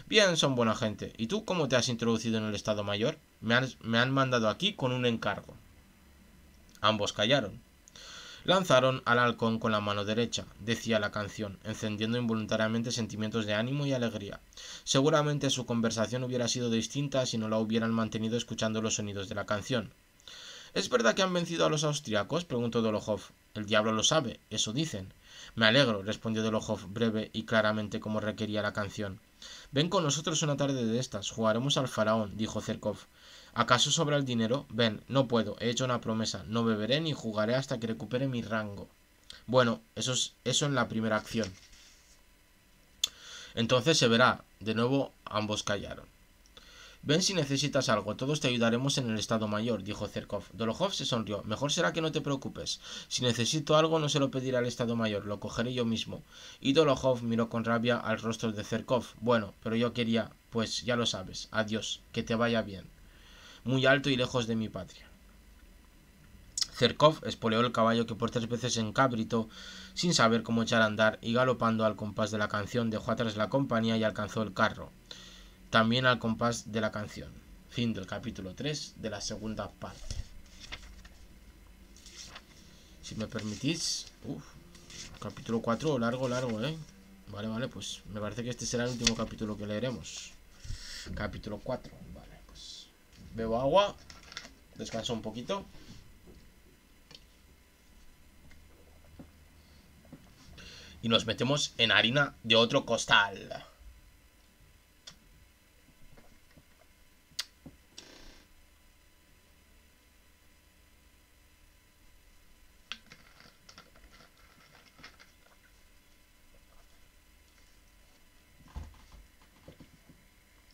Bien, son buena gente. ¿Y tú cómo te has introducido en el Estado Mayor? me han mandado aquí con un encargo. Ambos callaron. Lanzaron al halcón con la mano derecha, decía la canción, encendiendo involuntariamente sentimientos de ánimo y alegría. Seguramente su conversación hubiera sido distinta si no la hubieran mantenido escuchando los sonidos de la canción. ¿Es verdad que han vencido a los austriacos? preguntó Dolokhov. El diablo lo sabe, eso dicen. Me alegro, respondió Dolokhov breve y claramente como requería la canción. Ven con nosotros una tarde de estas, jugaremos al faraón, dijo Zerkov. ¿Acaso sobra el dinero? Ven, no puedo, he hecho una promesa, no beberé ni jugaré hasta que recupere mi rango. Bueno, eso es eso en la primera acción. Entonces se verá. De nuevo ambos callaron. Ven si necesitas algo, todos te ayudaremos en el Estado Mayor, dijo Zerkov. Dolojov se sonrió. Mejor será que no te preocupes. Si necesito algo, no se lo pediré al Estado Mayor, lo cogeré yo mismo. Y Dolojov miró con rabia al rostro de Zerkov. Bueno, pero yo quería, pues ya lo sabes. Adiós, que te vaya bien muy alto y lejos de mi patria. Zerkov espoleó el caballo que por tres veces en cábrito, sin saber cómo echar a andar, y galopando al compás de la canción dejó atrás la compañía y alcanzó el carro, también al compás de la canción. Fin del capítulo 3 de la segunda parte. Si me permitís... Uf, capítulo 4, largo, largo, ¿eh? Vale, vale, pues me parece que este será el último capítulo que leeremos. Capítulo 4. Bebo agua. Descanso un poquito. Y nos metemos en harina de otro costal.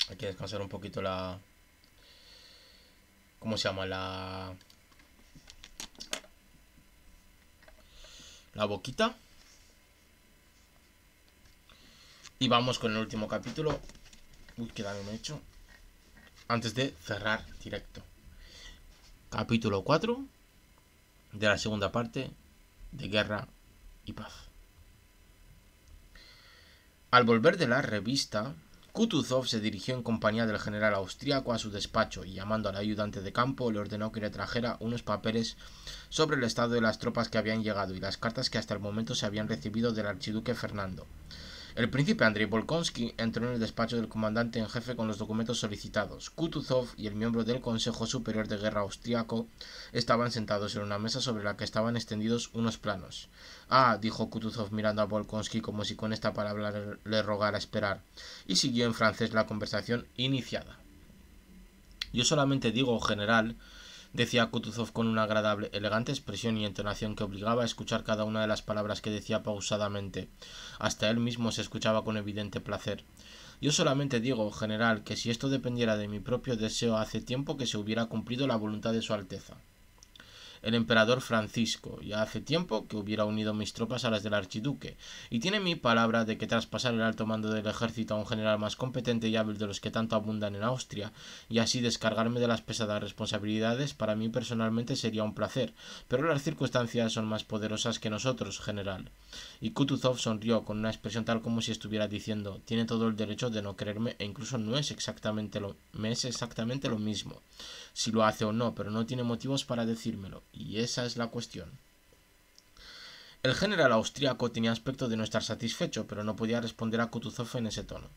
Hay que descansar un poquito la, ¿Cómo se llama? La... La boquita. Y vamos con el último capítulo. Uy, me he hecho. Antes de cerrar directo. Capítulo 4 de la segunda parte de Guerra y Paz. Al volver de la revista, Kutuzov se dirigió en compañía del general austriaco a su despacho y llamando al ayudante de campo le ordenó que le trajera unos papeles sobre el estado de las tropas que habían llegado y las cartas que hasta el momento se habían recibido del archiduque Fernando. El príncipe Andrei Volkonsky entró en el despacho del comandante en jefe con los documentos solicitados. Kutuzov y el miembro del Consejo Superior de Guerra austriaco estaban sentados en una mesa sobre la que estaban extendidos unos planos. Ah, dijo Kutuzov mirando a Volkonsky como si con esta palabra le rogara esperar, y siguió en francés la conversación iniciada. Yo solamente digo, general, decía Kutuzov con una agradable, elegante expresión y entonación que obligaba a escuchar cada una de las palabras que decía pausadamente. Hasta él mismo se escuchaba con evidente placer. Yo solamente digo, general, que si esto dependiera de mi propio deseo hace tiempo que se hubiera cumplido la voluntad de Su Alteza el emperador Francisco. Ya hace tiempo que hubiera unido mis tropas a las del archiduque, y tiene mi palabra de que tras pasar el alto mando del ejército a un general más competente y hábil de los que tanto abundan en Austria, y así descargarme de las pesadas responsabilidades, para mí personalmente sería un placer, pero las circunstancias son más poderosas que nosotros, general. Y Kutuzov sonrió con una expresión tal como si estuviera diciendo, tiene todo el derecho de no creerme e incluso no es exactamente lo, me es exactamente lo mismo si lo hace o no, pero no tiene motivos para decírmelo, y esa es la cuestión. El general austriaco tenía aspecto de no estar satisfecho, pero no podía responder a Kutuzov en ese tono.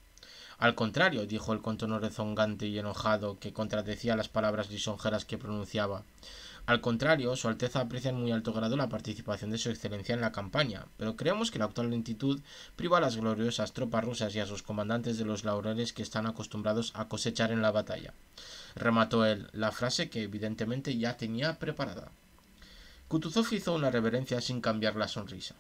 Al contrario, dijo el con tono rezongante y enojado que contradecía las palabras lisonjeras que pronunciaba. Al contrario, Su Alteza aprecia en muy alto grado la participación de Su Excelencia en la campaña, pero creemos que la actual lentitud priva a las gloriosas tropas rusas y a sus comandantes de los laureles que están acostumbrados a cosechar en la batalla. Remató él la frase que evidentemente ya tenía preparada. Kutuzov hizo una reverencia sin cambiar la sonrisa.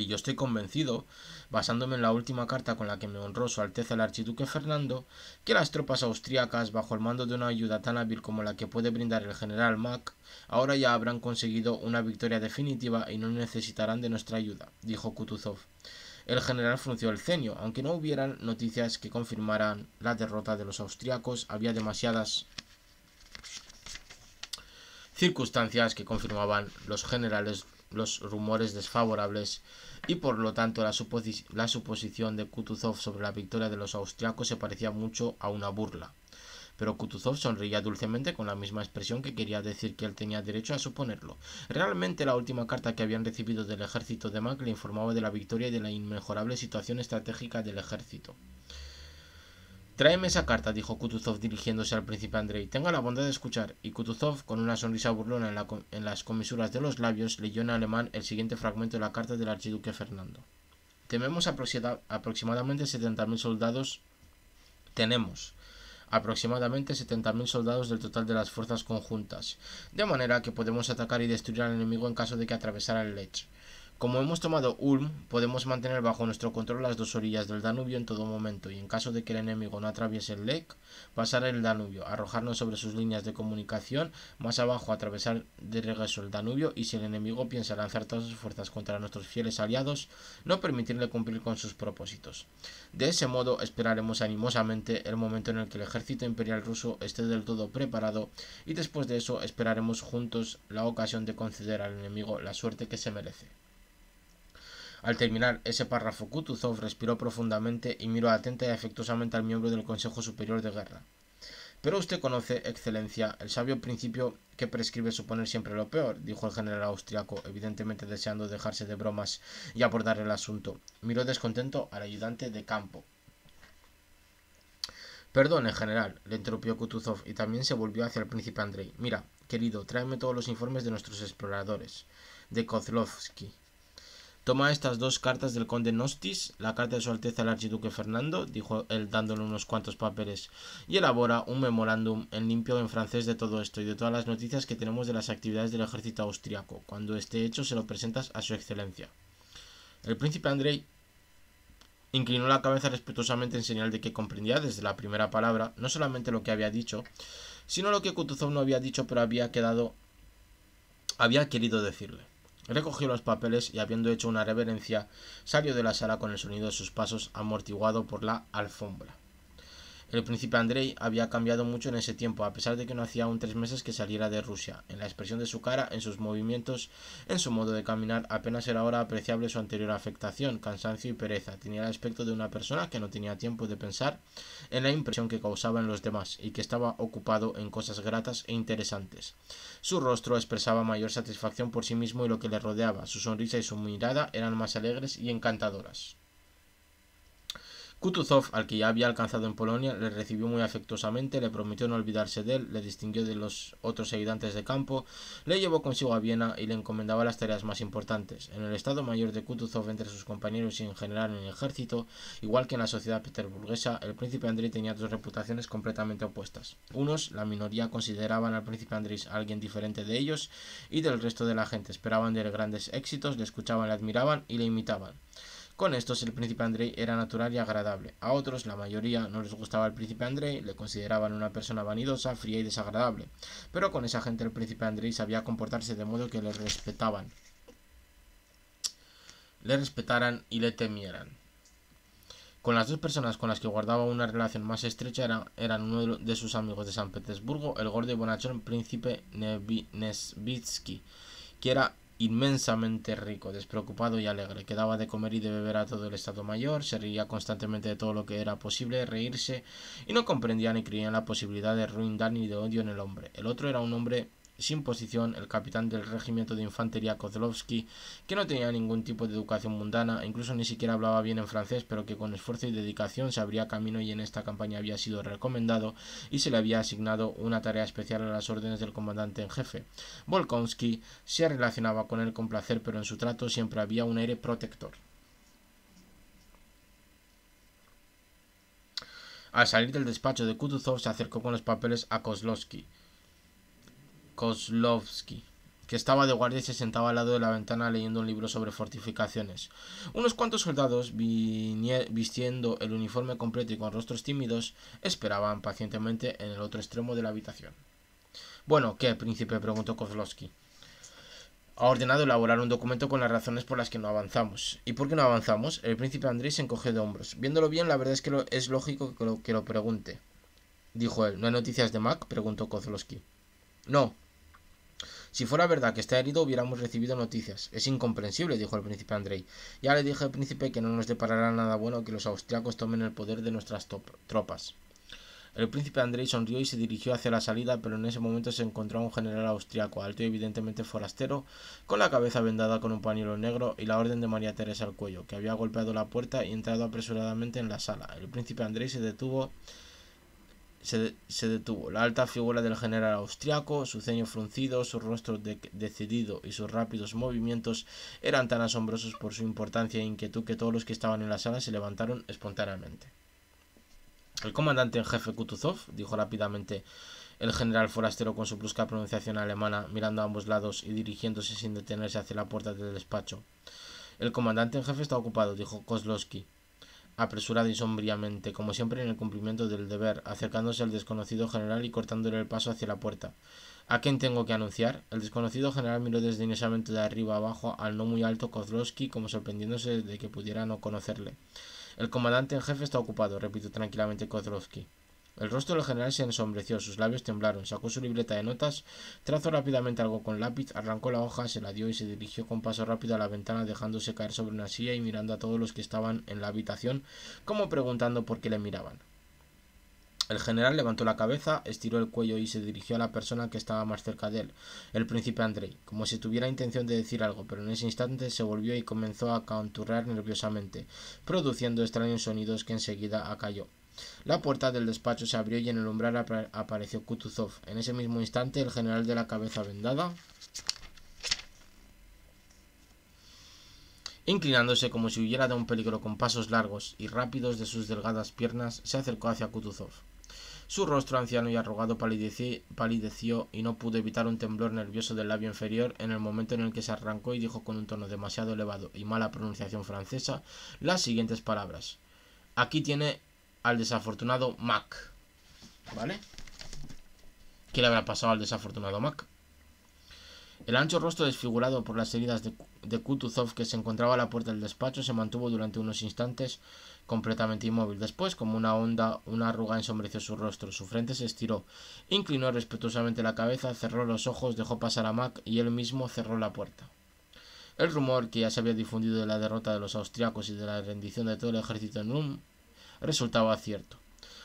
Y yo estoy convencido, basándome en la última carta con la que me honró Su Alteza el Archiduque Fernando, que las tropas austriacas, bajo el mando de una ayuda tan hábil como la que puede brindar el general Mack, ahora ya habrán conseguido una victoria definitiva y no necesitarán de nuestra ayuda, dijo Kutuzov. El general frunció el ceño, aunque no hubieran noticias que confirmaran la derrota de los austriacos, había demasiadas circunstancias que confirmaban los generales los rumores desfavorables y por lo tanto la, suposición de Kutuzov sobre la victoria de los austriacos se parecía mucho a una burla. Pero Kutuzov sonreía dulcemente con la misma expresión que quería decir que él tenía derecho a suponerlo. Realmente la última carta que habían recibido del ejército de Mac le informaba de la victoria y de la inmejorable situación estratégica del ejército. Tráeme esa carta, dijo Kutuzov dirigiéndose al príncipe Andrei. Tenga la bondad de escuchar. Y Kutuzov, con una sonrisa burlona en, las comisuras de los labios, leyó en alemán el siguiente fragmento de la carta del archiduque Fernando. Tememos aproximadamente 70.000 soldados. Tenemos aproximadamente 70.000 soldados del total de las fuerzas conjuntas, de manera que podemos atacar y destruir al enemigo en caso de que atravesara el Lech. Como hemos tomado Ulm, podemos mantener bajo nuestro control las dos orillas del Danubio en todo momento y en caso de que el enemigo no atraviese el Lech, pasar el Danubio, arrojarnos sobre sus líneas de comunicación, más abajo atravesar de regreso el Danubio y si el enemigo piensa lanzar todas sus fuerzas contra nuestros fieles aliados, no permitirle cumplir con sus propósitos. De ese modo esperaremos animosamente el momento en el que el ejército imperial ruso esté del todo preparado y después de eso esperaremos juntos la ocasión de conceder al enemigo la suerte que se merece. Al terminar ese párrafo, Kutuzov respiró profundamente y miró atenta y afectuosamente al miembro del Consejo Superior de Guerra. Pero usted conoce, Excelencia, el sabio principio que prescribe suponer siempre lo peor, dijo el general austriaco, evidentemente deseando dejarse de bromas y abordar el asunto. Miró descontento al ayudante de campo. Perdone, general, le interrumpió Kutuzov y también se volvió hacia el príncipe Andrei. Mira, querido, tráeme todos los informes de nuestros exploradores, de Kozlovsky, Toma estas dos cartas del conde Nostis, la carta de su alteza el archiduque Fernando, dijo él dándole unos cuantos papeles, y elabora un memorándum en limpio en francés de todo esto y de todas las noticias que tenemos de las actividades del ejército austriaco. Cuando esté hecho se lo presentas a su excelencia. El príncipe Andrei inclinó la cabeza respetuosamente en señal de que comprendía desde la primera palabra no solamente lo que había dicho, sino lo que Kutuzov no había dicho pero había quedado había querido decirle. Recogió los papeles y, habiendo hecho una reverencia, salió de la sala con el sonido de sus pasos amortiguado por la alfombra. El príncipe Andrei había cambiado mucho en ese tiempo, a pesar de que no hacía aún tres meses que saliera de Rusia. En la expresión de su cara, en sus movimientos, en su modo de caminar, apenas era ahora apreciable su anterior afectación, cansancio y pereza. Tenía el aspecto de una persona que no tenía tiempo de pensar en la impresión que causaba en los demás y que estaba ocupado en cosas gratas e interesantes. Su rostro expresaba mayor satisfacción por sí mismo y lo que le rodeaba. Su sonrisa y su mirada eran más alegres y encantadoras. Kutuzov, al que ya había alcanzado en Polonia, le recibió muy afectuosamente, le prometió no olvidarse de él, le distinguió de los otros ayudantes de campo, le llevó consigo a Viena y le encomendaba las tareas más importantes. En el Estado Mayor de Kutuzov, entre sus compañeros y en general en el ejército, igual que en la sociedad peterburguesa, el príncipe Andrés tenía dos reputaciones completamente opuestas. Unos, la minoría, consideraban al príncipe Andrés alguien diferente de ellos y del resto de la gente, esperaban de él grandes éxitos, le escuchaban, le admiraban y le imitaban. Con estos el príncipe Andrei era natural y agradable. A otros, la mayoría, no les gustaba el príncipe Andrei, le consideraban una persona vanidosa, fría y desagradable. Pero con esa gente el príncipe Andrei sabía comportarse de modo que le respetaban. Le respetaran y le temieran. Con las dos personas con las que guardaba una relación más estrecha eran, uno de sus amigos de San Petersburgo, el gordo y bonachón príncipe Nesvitsky, que era inmensamente rico, despreocupado y alegre, que daba de comer y de beber a todo el Estado Mayor, se reía constantemente de todo lo que era posible reírse y no comprendía ni creía en la posibilidad de ruindar ni de odio en el hombre. El otro era un hombre sin posición, el capitán del regimiento de infantería Kozlovsky, que no tenía ningún tipo de educación mundana, incluso ni siquiera hablaba bien en francés, pero que con esfuerzo y dedicación se abría camino y en esta campaña había sido recomendado y se le había asignado una tarea especial a las órdenes del comandante en jefe. Volkonsky se relacionaba con él con placer, pero en su trato siempre había un aire protector. Al salir del despacho de Kutuzov se acercó con los papeles a Kozlovsky. Kozlovsky, que estaba de guardia y se sentaba al lado de la ventana leyendo un libro sobre fortificaciones. Unos cuantos soldados, vistiendo el uniforme completo y con rostros tímidos, esperaban pacientemente en el otro extremo de la habitación. Bueno, ¿qué, príncipe? preguntó Kozlovsky. Ha ordenado elaborar un documento con las razones por las que no avanzamos. ¿Y por qué no avanzamos? El príncipe Andrés se encogió de hombros. Viéndolo bien, la verdad es que es lógico que lo, que lo pregunte. Dijo él. ¿No hay noticias de Mac? preguntó Kozlowski. No, si fuera verdad que está herido, hubiéramos recibido noticias. Es incomprensible, dijo el príncipe Andrei. Ya le dije al príncipe que no nos deparará nada bueno que los austriacos tomen el poder de nuestras tropas. El príncipe Andrei sonrió y se dirigió hacia la salida, pero en ese momento se encontró a un general austriaco, alto y evidentemente forastero, con la cabeza vendada con un pañuelo negro y la orden de María Teresa al cuello, que había golpeado la puerta y entrado apresuradamente en la sala. El príncipe Andrei se detuvo se, detuvo. La alta figura del general austriaco, su ceño fruncido, su rostro decidido y sus rápidos movimientos eran tan asombrosos por su importancia e inquietud que todos los que estaban en la sala se levantaron espontáneamente. El comandante en jefe Kutuzov dijo rápidamente el general forastero con su brusca pronunciación alemana, mirando a ambos lados y dirigiéndose sin detenerse hacia la puerta del despacho. El comandante en jefe está ocupado, dijo Kozlowski. Apresurado y sombríamente, como siempre en el cumplimiento del deber, acercándose al desconocido general y cortándole el paso hacia la puerta. ¿A quién tengo que anunciar? El desconocido general miró desdeñosamente de arriba abajo al no muy alto Kozlowski, como sorprendiéndose de que pudiera no conocerle. El comandante en jefe está ocupado, repitió tranquilamente Kozlowski. El rostro del general se ensombreció, sus labios temblaron, sacó su libreta de notas, trazó rápidamente algo con lápiz, arrancó la hoja, se la dio y se dirigió con paso rápido a la ventana dejándose caer sobre una silla y mirando a todos los que estaban en la habitación, como preguntando por qué le miraban. El general levantó la cabeza, estiró el cuello y se dirigió a la persona que estaba más cerca de él, el príncipe Andrei, como si tuviera intención de decir algo, pero en ese instante se volvió y comenzó a canturrear nerviosamente, produciendo extraños sonidos que enseguida acalló. La puerta del despacho se abrió y en el umbral apareció Kutuzov. En ese mismo instante, el general de la cabeza vendada, inclinándose como si huyera de un peligro con pasos largos y rápidos de sus delgadas piernas, se acercó hacia Kutuzov. Su rostro anciano y arrugado palideció y no pudo evitar un temblor nervioso del labio inferior en el momento en el que se arrancó y dijo con un tono demasiado elevado y mala pronunciación francesa las siguientes palabras. Aquí tiene al desafortunado Mac. ¿Vale? ¿Qué le habrá pasado al desafortunado Mac? El ancho rostro desfigurado por las heridas de, Kutuzov que se encontraba a la puerta del despacho se mantuvo durante unos instantes completamente inmóvil. Después, como una onda, una arruga ensombreció su rostro. Su frente se estiró, inclinó respetuosamente la cabeza, cerró los ojos, dejó pasar a Mac y él mismo cerró la puerta. El rumor que ya se había difundido de la derrota de los austriacos y de la rendición de todo el ejército en resultaba cierto.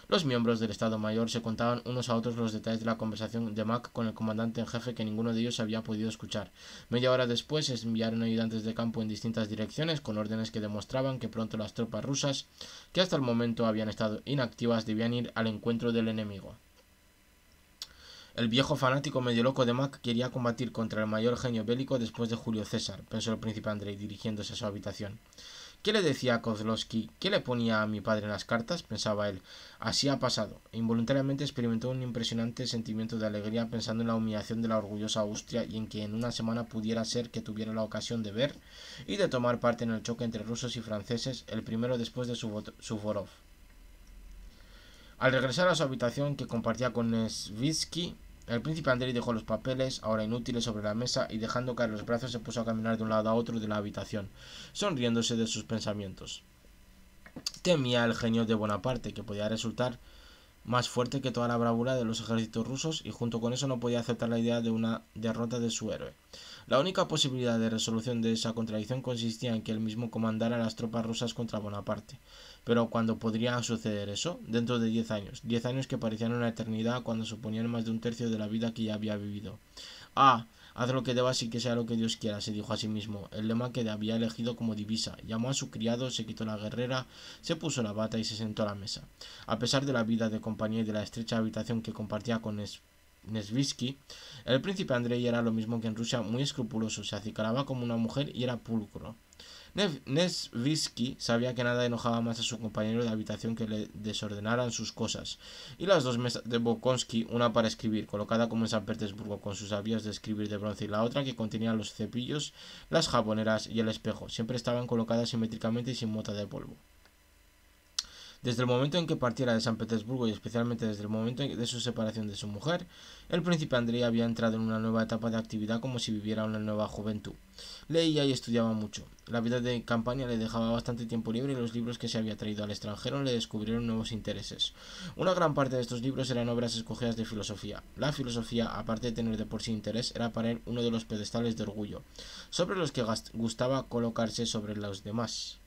Los miembros del Estado Mayor se contaban unos a otros los detalles de la conversación de Mac con el comandante en jefe que ninguno de ellos había podido escuchar. Media hora después se enviaron ayudantes de campo en distintas direcciones con órdenes que demostraban que pronto las tropas rusas, que hasta el momento habían estado inactivas, debían ir al encuentro del enemigo. El viejo fanático medio loco de Mac quería combatir contra el mayor genio bélico después de Julio César, pensó el príncipe Andrei dirigiéndose a su habitación. ¿Qué le decía Kozlowski? ¿Qué le ponía a mi padre en las cartas? pensaba él. Así ha pasado. Involuntariamente experimentó un impresionante sentimiento de alegría pensando en la humillación de la orgullosa Austria y en que en una semana pudiera ser que tuviera la ocasión de ver y de tomar parte en el choque entre rusos y franceses, el primero después de su Suvorov. Al regresar a su habitación que compartía con Svitsky... El príncipe Andrei dejó los papeles, ahora inútiles, sobre la mesa y dejando caer los brazos se puso a caminar de un lado a otro de la habitación, sonriéndose de sus pensamientos. Temía el genio de Bonaparte, que podía resultar más fuerte que toda la bravura de los ejércitos rusos y junto con eso no podía aceptar la idea de una derrota de su héroe. La única posibilidad de resolución de esa contradicción consistía en que él mismo comandara las tropas rusas contra Bonaparte. Pero ¿cuándo podría suceder eso? Dentro de diez años. Diez años que parecían una eternidad cuando suponían más de un tercio de la vida que ya había vivido. Ah, haz lo que debas y que sea lo que Dios quiera, se dijo a sí mismo, el lema que había elegido como divisa. Llamó a su criado, se quitó la guerrera, se puso la bata y se sentó a la mesa. A pesar de la vida de compañía y de la estrecha habitación que compartía con Nesvitsky, el príncipe Andrei era lo mismo que en Rusia, muy escrupuloso, se acicalaba como una mujer y era pulcro. Nesvitsky sabía que nada enojaba más a su compañero de habitación que le desordenaran sus cosas, y las dos mesas de Bokonsky, una para escribir, colocada como en San Petersburgo con sus avías de escribir de bronce, y la otra que contenía los cepillos, las jaboneras y el espejo, siempre estaban colocadas simétricamente y sin mota de polvo. Desde el momento en que partiera de San Petersburgo y especialmente desde el momento de su separación de su mujer, el príncipe Andrei había entrado en una nueva etapa de actividad como si viviera una nueva juventud. Leía y estudiaba mucho. La vida de campaña le dejaba bastante tiempo libre y los libros que se había traído al extranjero le descubrieron nuevos intereses. Una gran parte de estos libros eran obras escogidas de filosofía. La filosofía, aparte de tener de por sí interés, era para él uno de los pedestales de orgullo, sobre los que gustaba colocarse sobre los demás.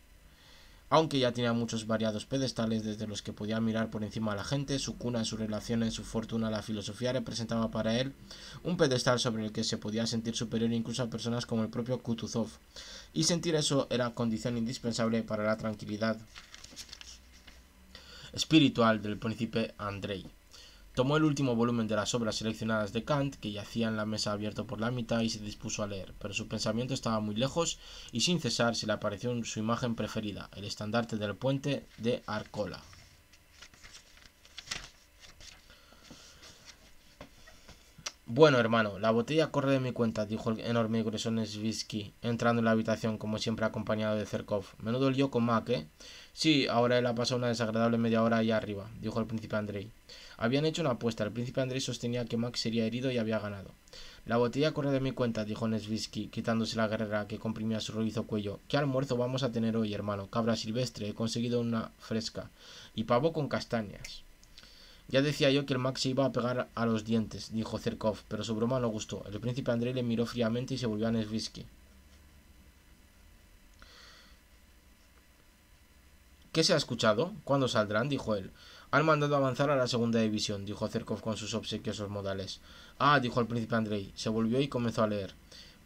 Aunque ya tenía muchos variados pedestales desde los que podía mirar por encima a la gente, su cuna, sus relaciones, su fortuna, la filosofía representaba para él un pedestal sobre el que se podía sentir superior incluso a personas como el propio Kutuzov. Y sentir eso era condición indispensable para la tranquilidad espiritual del príncipe Andrei. Tomó el último volumen de las obras seleccionadas de Kant, que yacía en la mesa abierto por la mitad, y se dispuso a leer, pero su pensamiento estaba muy lejos y sin cesar se le apareció su imagen preferida, el estandarte del puente de Arcola. Bueno, hermano, la botella corre de mi cuenta, dijo el enorme y grueso Nesvitsky entrando en la habitación, como siempre acompañado de Zerkov. Menudo yo con Mac, ¿eh? Sí, ahora él ha pasado una desagradable media hora allá arriba, dijo el príncipe Andrei. Habían hecho una apuesta, el príncipe Andrei sostenía que Mac sería herido y había ganado. La botella corre de mi cuenta, dijo Nesvitsky quitándose la guerrera que comprimía su rojizo cuello. ¿Qué almuerzo vamos a tener hoy, hermano? Cabra silvestre, he conseguido una fresca. Y pavo con castañas. Ya decía yo que el Max se iba a pegar a los dientes, dijo Zerkov, pero su broma no gustó. El príncipe Andrei le miró fríamente y se volvió a Nesvisky. ¿Qué se ha escuchado? ¿Cuándo saldrán? dijo él. Han mandado avanzar a la segunda división, dijo Zerkov con sus obsequiosos modales. Ah, dijo el príncipe Andrei, se volvió y comenzó a leer.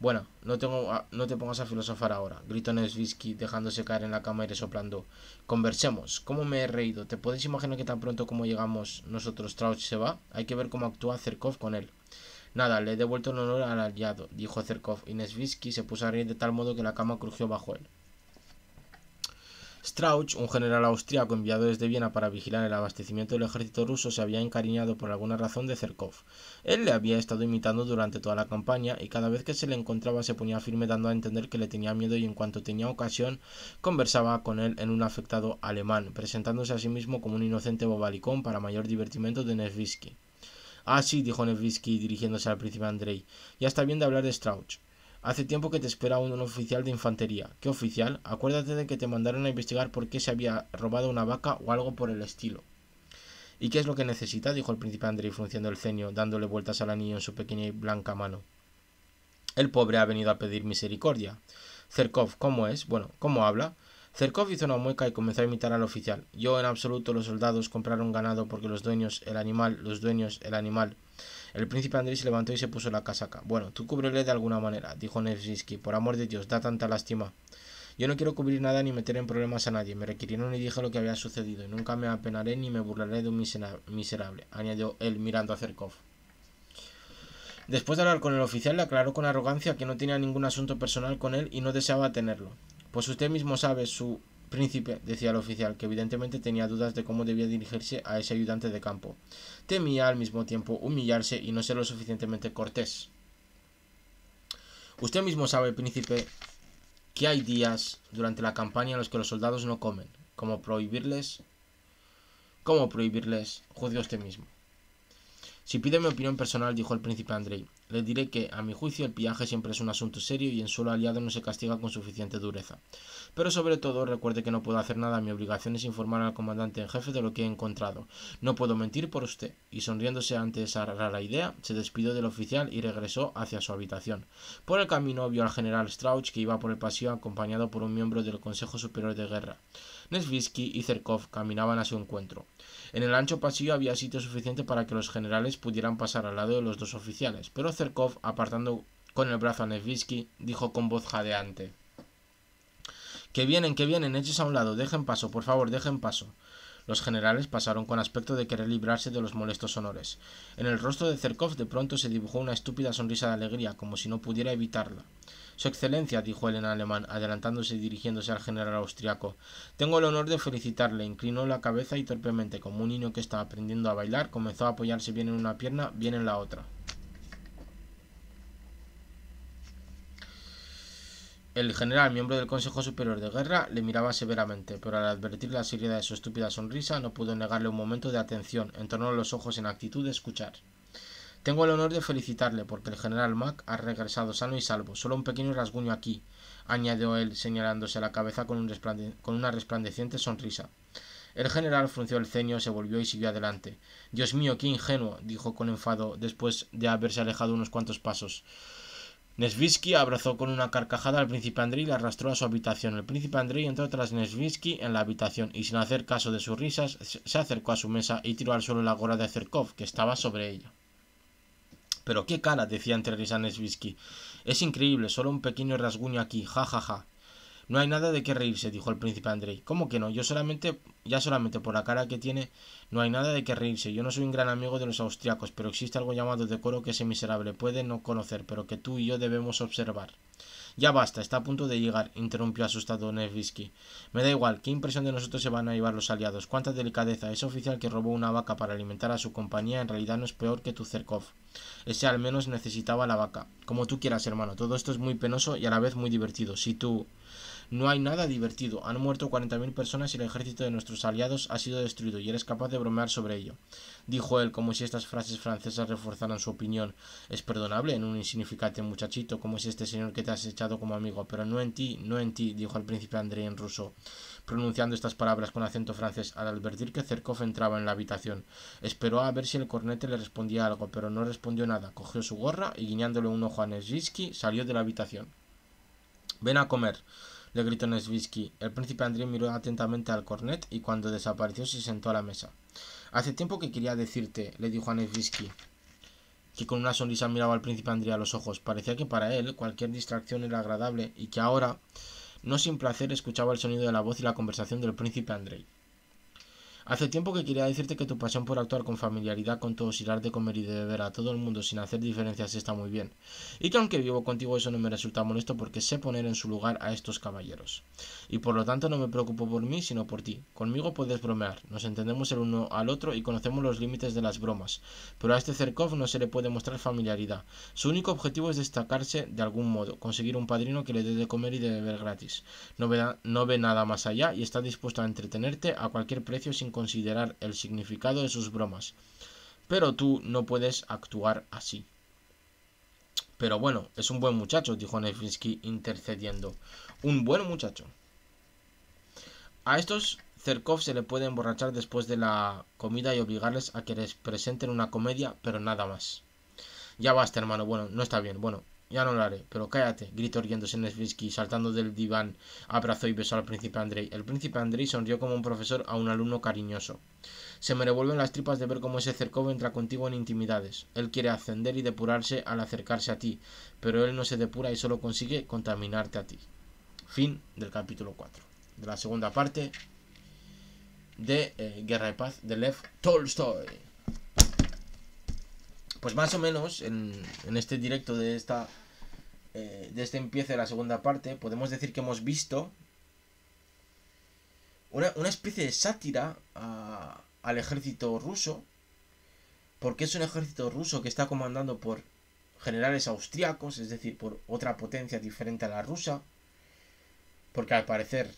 Bueno, no, tengo, ah, no te pongas a filosofar ahora, gritó Nesvitsky, dejándose caer en la cama y resoplando. Conversemos. ¿Cómo me he reído? ¿Te puedes imaginar que tan pronto como llegamos nosotros Trauch se va? Hay que ver cómo actúa Zerkov con él. Nada, le he devuelto el honor al aliado, dijo Zerkov, y Nesvitsky se puso a reír de tal modo que la cama crujió bajo él. Strauch, un general austriaco enviado desde Viena para vigilar el abastecimiento del ejército ruso, se había encariñado por alguna razón de Zerkov. Él le había estado imitando durante toda la campaña y cada vez que se le encontraba se ponía firme dando a entender que le tenía miedo y en cuanto tenía ocasión conversaba con él en un afectado alemán, presentándose a sí mismo como un inocente bobalicón para mayor divertimento de Nevsky. Ah, sí, dijo Nevsky dirigiéndose al príncipe Andrei, ya está bien de hablar de Strauch. Hace tiempo que te espera un, oficial de infantería. ¿Qué oficial? Acuérdate de que te mandaron a investigar por qué se había robado una vaca o algo por el estilo. ¿Y qué es lo que necesita? dijo el príncipe Andrei frunciendo el ceño, dándole vueltas al anillo en su pequeña y blanca mano. El pobre ha venido a pedir misericordia. Cerkov, ¿cómo es? Bueno, ¿cómo habla? Zerkov hizo una mueca y comenzó a imitar al oficial. Yo en absoluto los soldados compraron ganado porque los dueños el animal, los dueños el animal. El príncipe Andrés se levantó y se puso la casaca. Bueno, tú cubriré de alguna manera, dijo Nevsky. Por amor de Dios, da tanta lástima. Yo no quiero cubrir nada ni meter en problemas a nadie. Me requirieron y dije lo que había sucedido, y nunca me apenaré ni me burlaré de un miserable, añadió él mirando a Zerkov. Después de hablar con el oficial, le aclaró con arrogancia que no tenía ningún asunto personal con él y no deseaba tenerlo. Pues usted mismo sabe, su Príncipe, decía el oficial, que evidentemente tenía dudas de cómo debía dirigirse a ese ayudante de campo. Temía al mismo tiempo humillarse y no ser lo suficientemente cortés. Usted mismo sabe, príncipe, que hay días durante la campaña en los que los soldados no comen. ¿Cómo prohibirles? ¿Cómo prohibirles? Juzgue usted mismo. Si pide mi opinión personal, dijo el príncipe Andrei, le diré que, a mi juicio, el pillaje siempre es un asunto serio y en suelo aliado no se castiga con suficiente dureza. Pero sobre todo, recuerde que no puedo hacer nada, mi obligación es informar al comandante en jefe de lo que he encontrado. No puedo mentir por usted. Y sonriéndose ante esa rara idea, se despidió del oficial y regresó hacia su habitación. Por el camino vio al general Strauch que iba por el pasillo acompañado por un miembro del Consejo Superior de Guerra. Nesvitsky y Zerkov caminaban a su encuentro. En el ancho pasillo había sitio suficiente para que los generales pudieran pasar al lado de los dos oficiales, pero Zerkov, apartando con el brazo a Nevsky, dijo con voz jadeante: Que vienen, que vienen, eches a un lado, dejen paso, por favor, dejen paso. Los generales pasaron con aspecto de querer librarse de los molestos honores. En el rostro de Zerkov de pronto se dibujó una estúpida sonrisa de alegría, como si no pudiera evitarla. Su Excelencia, dijo él en alemán, adelantándose y dirigiéndose al general austriaco. Tengo el honor de felicitarle. Inclinó la cabeza y torpemente, como un niño que está aprendiendo a bailar, comenzó a apoyarse bien en una pierna, bien en la otra. El general, miembro del Consejo Superior de Guerra, le miraba severamente, pero al advertir la seriedad de su estúpida sonrisa no pudo negarle un momento de atención, entornó los ojos en actitud de escuchar. Tengo el honor de felicitarle porque el general Mack ha regresado sano y salvo. Solo un pequeño rasguño aquí, añadió él, señalándose la cabeza con, con, una resplandeciente sonrisa. El general frunció el ceño, se volvió y siguió adelante. Dios mío, qué ingenuo, dijo con enfado, después de haberse alejado unos cuantos pasos. Nesvitsky abrazó con una carcajada al príncipe Andrei y le arrastró a su habitación. El príncipe Andrei entró tras Nesvitsky en la habitación y sin hacer caso de sus risas se acercó a su mesa y tiró al suelo la gora de Zerkov que estaba sobre ella. Pero qué cara, decía entre risas Nesvitsky, Es increíble, solo un pequeño rasguño aquí, ja ja ja. No hay nada de qué reírse, dijo el príncipe Andrei. ¿Cómo que no? Yo solamente, ya solamente por la cara que tiene, no hay nada de qué reírse. Yo no soy un gran amigo de los austriacos, pero existe algo llamado decoro que ese miserable puede no conocer, pero que tú y yo debemos observar. Ya basta, está a punto de llegar, interrumpió asustado Nevisky. Me da igual, ¿qué impresión de nosotros se van a llevar los aliados? ¡Cuánta delicadeza! Ese oficial que robó una vaca para alimentar a su compañía en realidad no es peor que tu Zerkov. Ese al menos necesitaba la vaca. Como tú quieras, hermano. Todo esto es muy penoso y a la vez muy divertido. Si tú... No hay nada divertido. Han muerto 40.000 personas y el ejército de nuestros aliados ha sido destruido y eres capaz de bromear sobre ello. Dijo él, como si estas frases francesas reforzaran su opinión. Es perdonable en un insignificante muchachito como es este señor que te has hecho como amigo, pero no en ti, no en ti, dijo el príncipe André en ruso. Pronunciando estas palabras con acento francés, al advertir que Zerkov entraba en la habitación, esperó a ver si el cornete le respondía algo, pero no respondió nada. Cogió su gorra y guiñándole un ojo a Nesvisky, salió de la habitación. Ven a comer, le gritó Nesvisky. El príncipe André miró atentamente al cornet y cuando desapareció se sentó a la mesa. Hace tiempo que quería decirte, le dijo a que con una sonrisa miraba al príncipe Andrea a los ojos. Parecía que para él cualquier distracción era agradable y que ahora, no sin placer, escuchaba el sonido de la voz y la conversación del príncipe Andrei. Hace tiempo que quería decirte que tu pasión por actuar con familiaridad con todos y dar de comer y de beber a todo el mundo sin hacer diferencias está muy bien, y que aunque vivo contigo eso no me resulta molesto porque sé poner en su lugar a estos caballeros. Y por lo tanto no me preocupo por mí sino por ti. Conmigo puedes bromear, nos entendemos el uno al otro y conocemos los límites de las bromas, pero a este Zerkov no se le puede mostrar familiaridad. Su único objetivo es destacarse de algún modo, conseguir un padrino que le dé de comer y de beber gratis. No ve, no ve nada más allá y está dispuesto a entretenerte a cualquier precio sin considerar el significado de sus bromas. Pero tú no puedes actuar así. Pero bueno, es un buen muchacho, dijo Nefinsky intercediendo. Un buen muchacho. A estos Zerkov se le puede emborrachar después de la comida y obligarles a que les presenten una comedia, pero nada más. Ya basta, hermano. Bueno, no está bien. Bueno, ya no lo haré, pero cállate, gritó riéndose y saltando del diván, abrazó y besó al príncipe Andrei. El príncipe Andrei sonrió como un profesor a un alumno cariñoso. Se me revuelven las tripas de ver cómo ese cercovo entra contigo en intimidades. Él quiere ascender y depurarse al acercarse a ti, pero él no se depura y solo consigue contaminarte a ti. Fin del capítulo 4. De la segunda parte de eh, Guerra y Paz de Lev Tolstoy. Pues más o menos en, este directo de esta eh, de este empiece de la segunda parte, podemos decir que hemos visto una, especie de sátira al ejército ruso, porque es un ejército ruso que está comandando por generales austriacos, es decir, por otra potencia diferente a la rusa, porque al parecer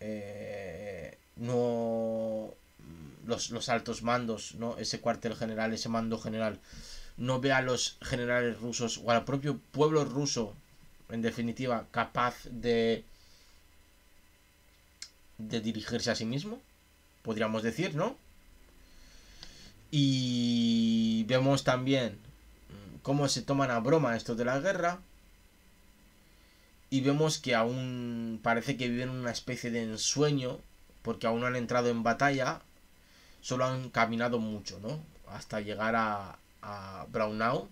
eh, no los, los, altos mandos, ¿no? ese cuartel general, ese mando general, no ve a los generales rusos o al propio pueblo ruso, en definitiva, capaz de, de dirigirse a sí mismo, podríamos decir, ¿no? Y vemos también cómo se toman a broma esto de la guerra. Y vemos que aún parece que viven una especie de ensueño, porque aún no han entrado en batalla, solo han caminado mucho, ¿no? Hasta llegar a, a Braunau,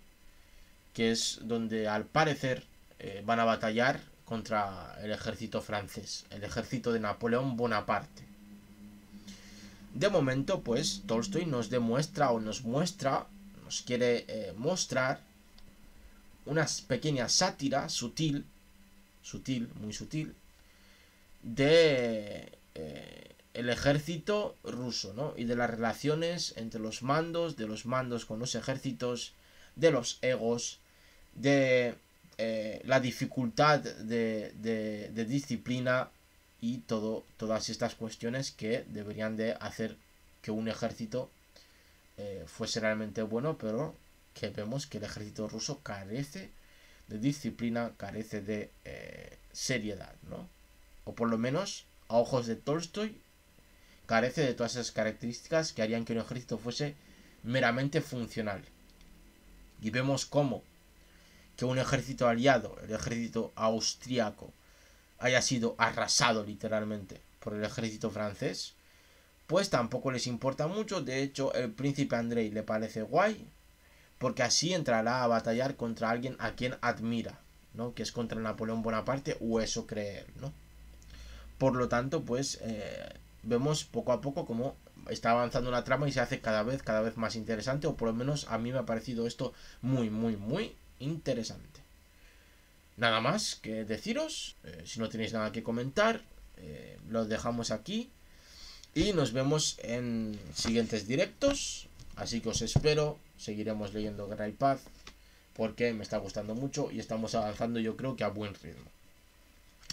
que es donde al parecer eh, van a batallar contra el ejército francés, el ejército de Napoleón Bonaparte. De momento, pues, Tolstoy nos demuestra o nos muestra, nos quiere eh, mostrar una pequeña sátira sutil, sutil, muy sutil, de eh, el ejército ruso, ¿no? Y de las relaciones entre los mandos, de los mandos con los ejércitos, de los egos, de eh, la dificultad de, disciplina y todo, todas estas cuestiones que deberían de hacer que un ejército eh, fuese realmente bueno, pero que vemos que el ejército ruso carece de disciplina, carece de eh, seriedad, ¿no? O por lo menos, a ojos de Tolstoy, carece de todas esas características que harían que un ejército fuese meramente funcional. Y vemos cómo que un ejército aliado, el ejército austriaco, haya sido arrasado literalmente por el ejército francés, pues tampoco les importa mucho. De hecho, el príncipe Andrei le parece guay, porque así entrará a batallar contra alguien a quien admira, ¿no? Que es contra Napoleón Bonaparte, o eso creer, ¿no? Por lo tanto, pues eh, vemos poco a poco cómo está avanzando la trama y se hace cada vez, cada vez más interesante, o por lo menos a mí me ha parecido esto muy, muy, muy interesante. Nada más que deciros, eh, si no tenéis nada que comentar, eh, lo dejamos aquí y nos vemos en siguientes directos, así que os espero, seguiremos leyendo Grey Path porque me está gustando mucho y estamos avanzando yo creo que a buen ritmo.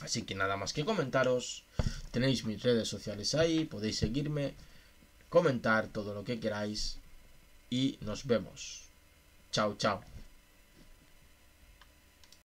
Así que nada más que comentaros. Tenéis mis redes sociales ahí, podéis seguirme, comentar todo lo que queráis y nos vemos. Chao, chao.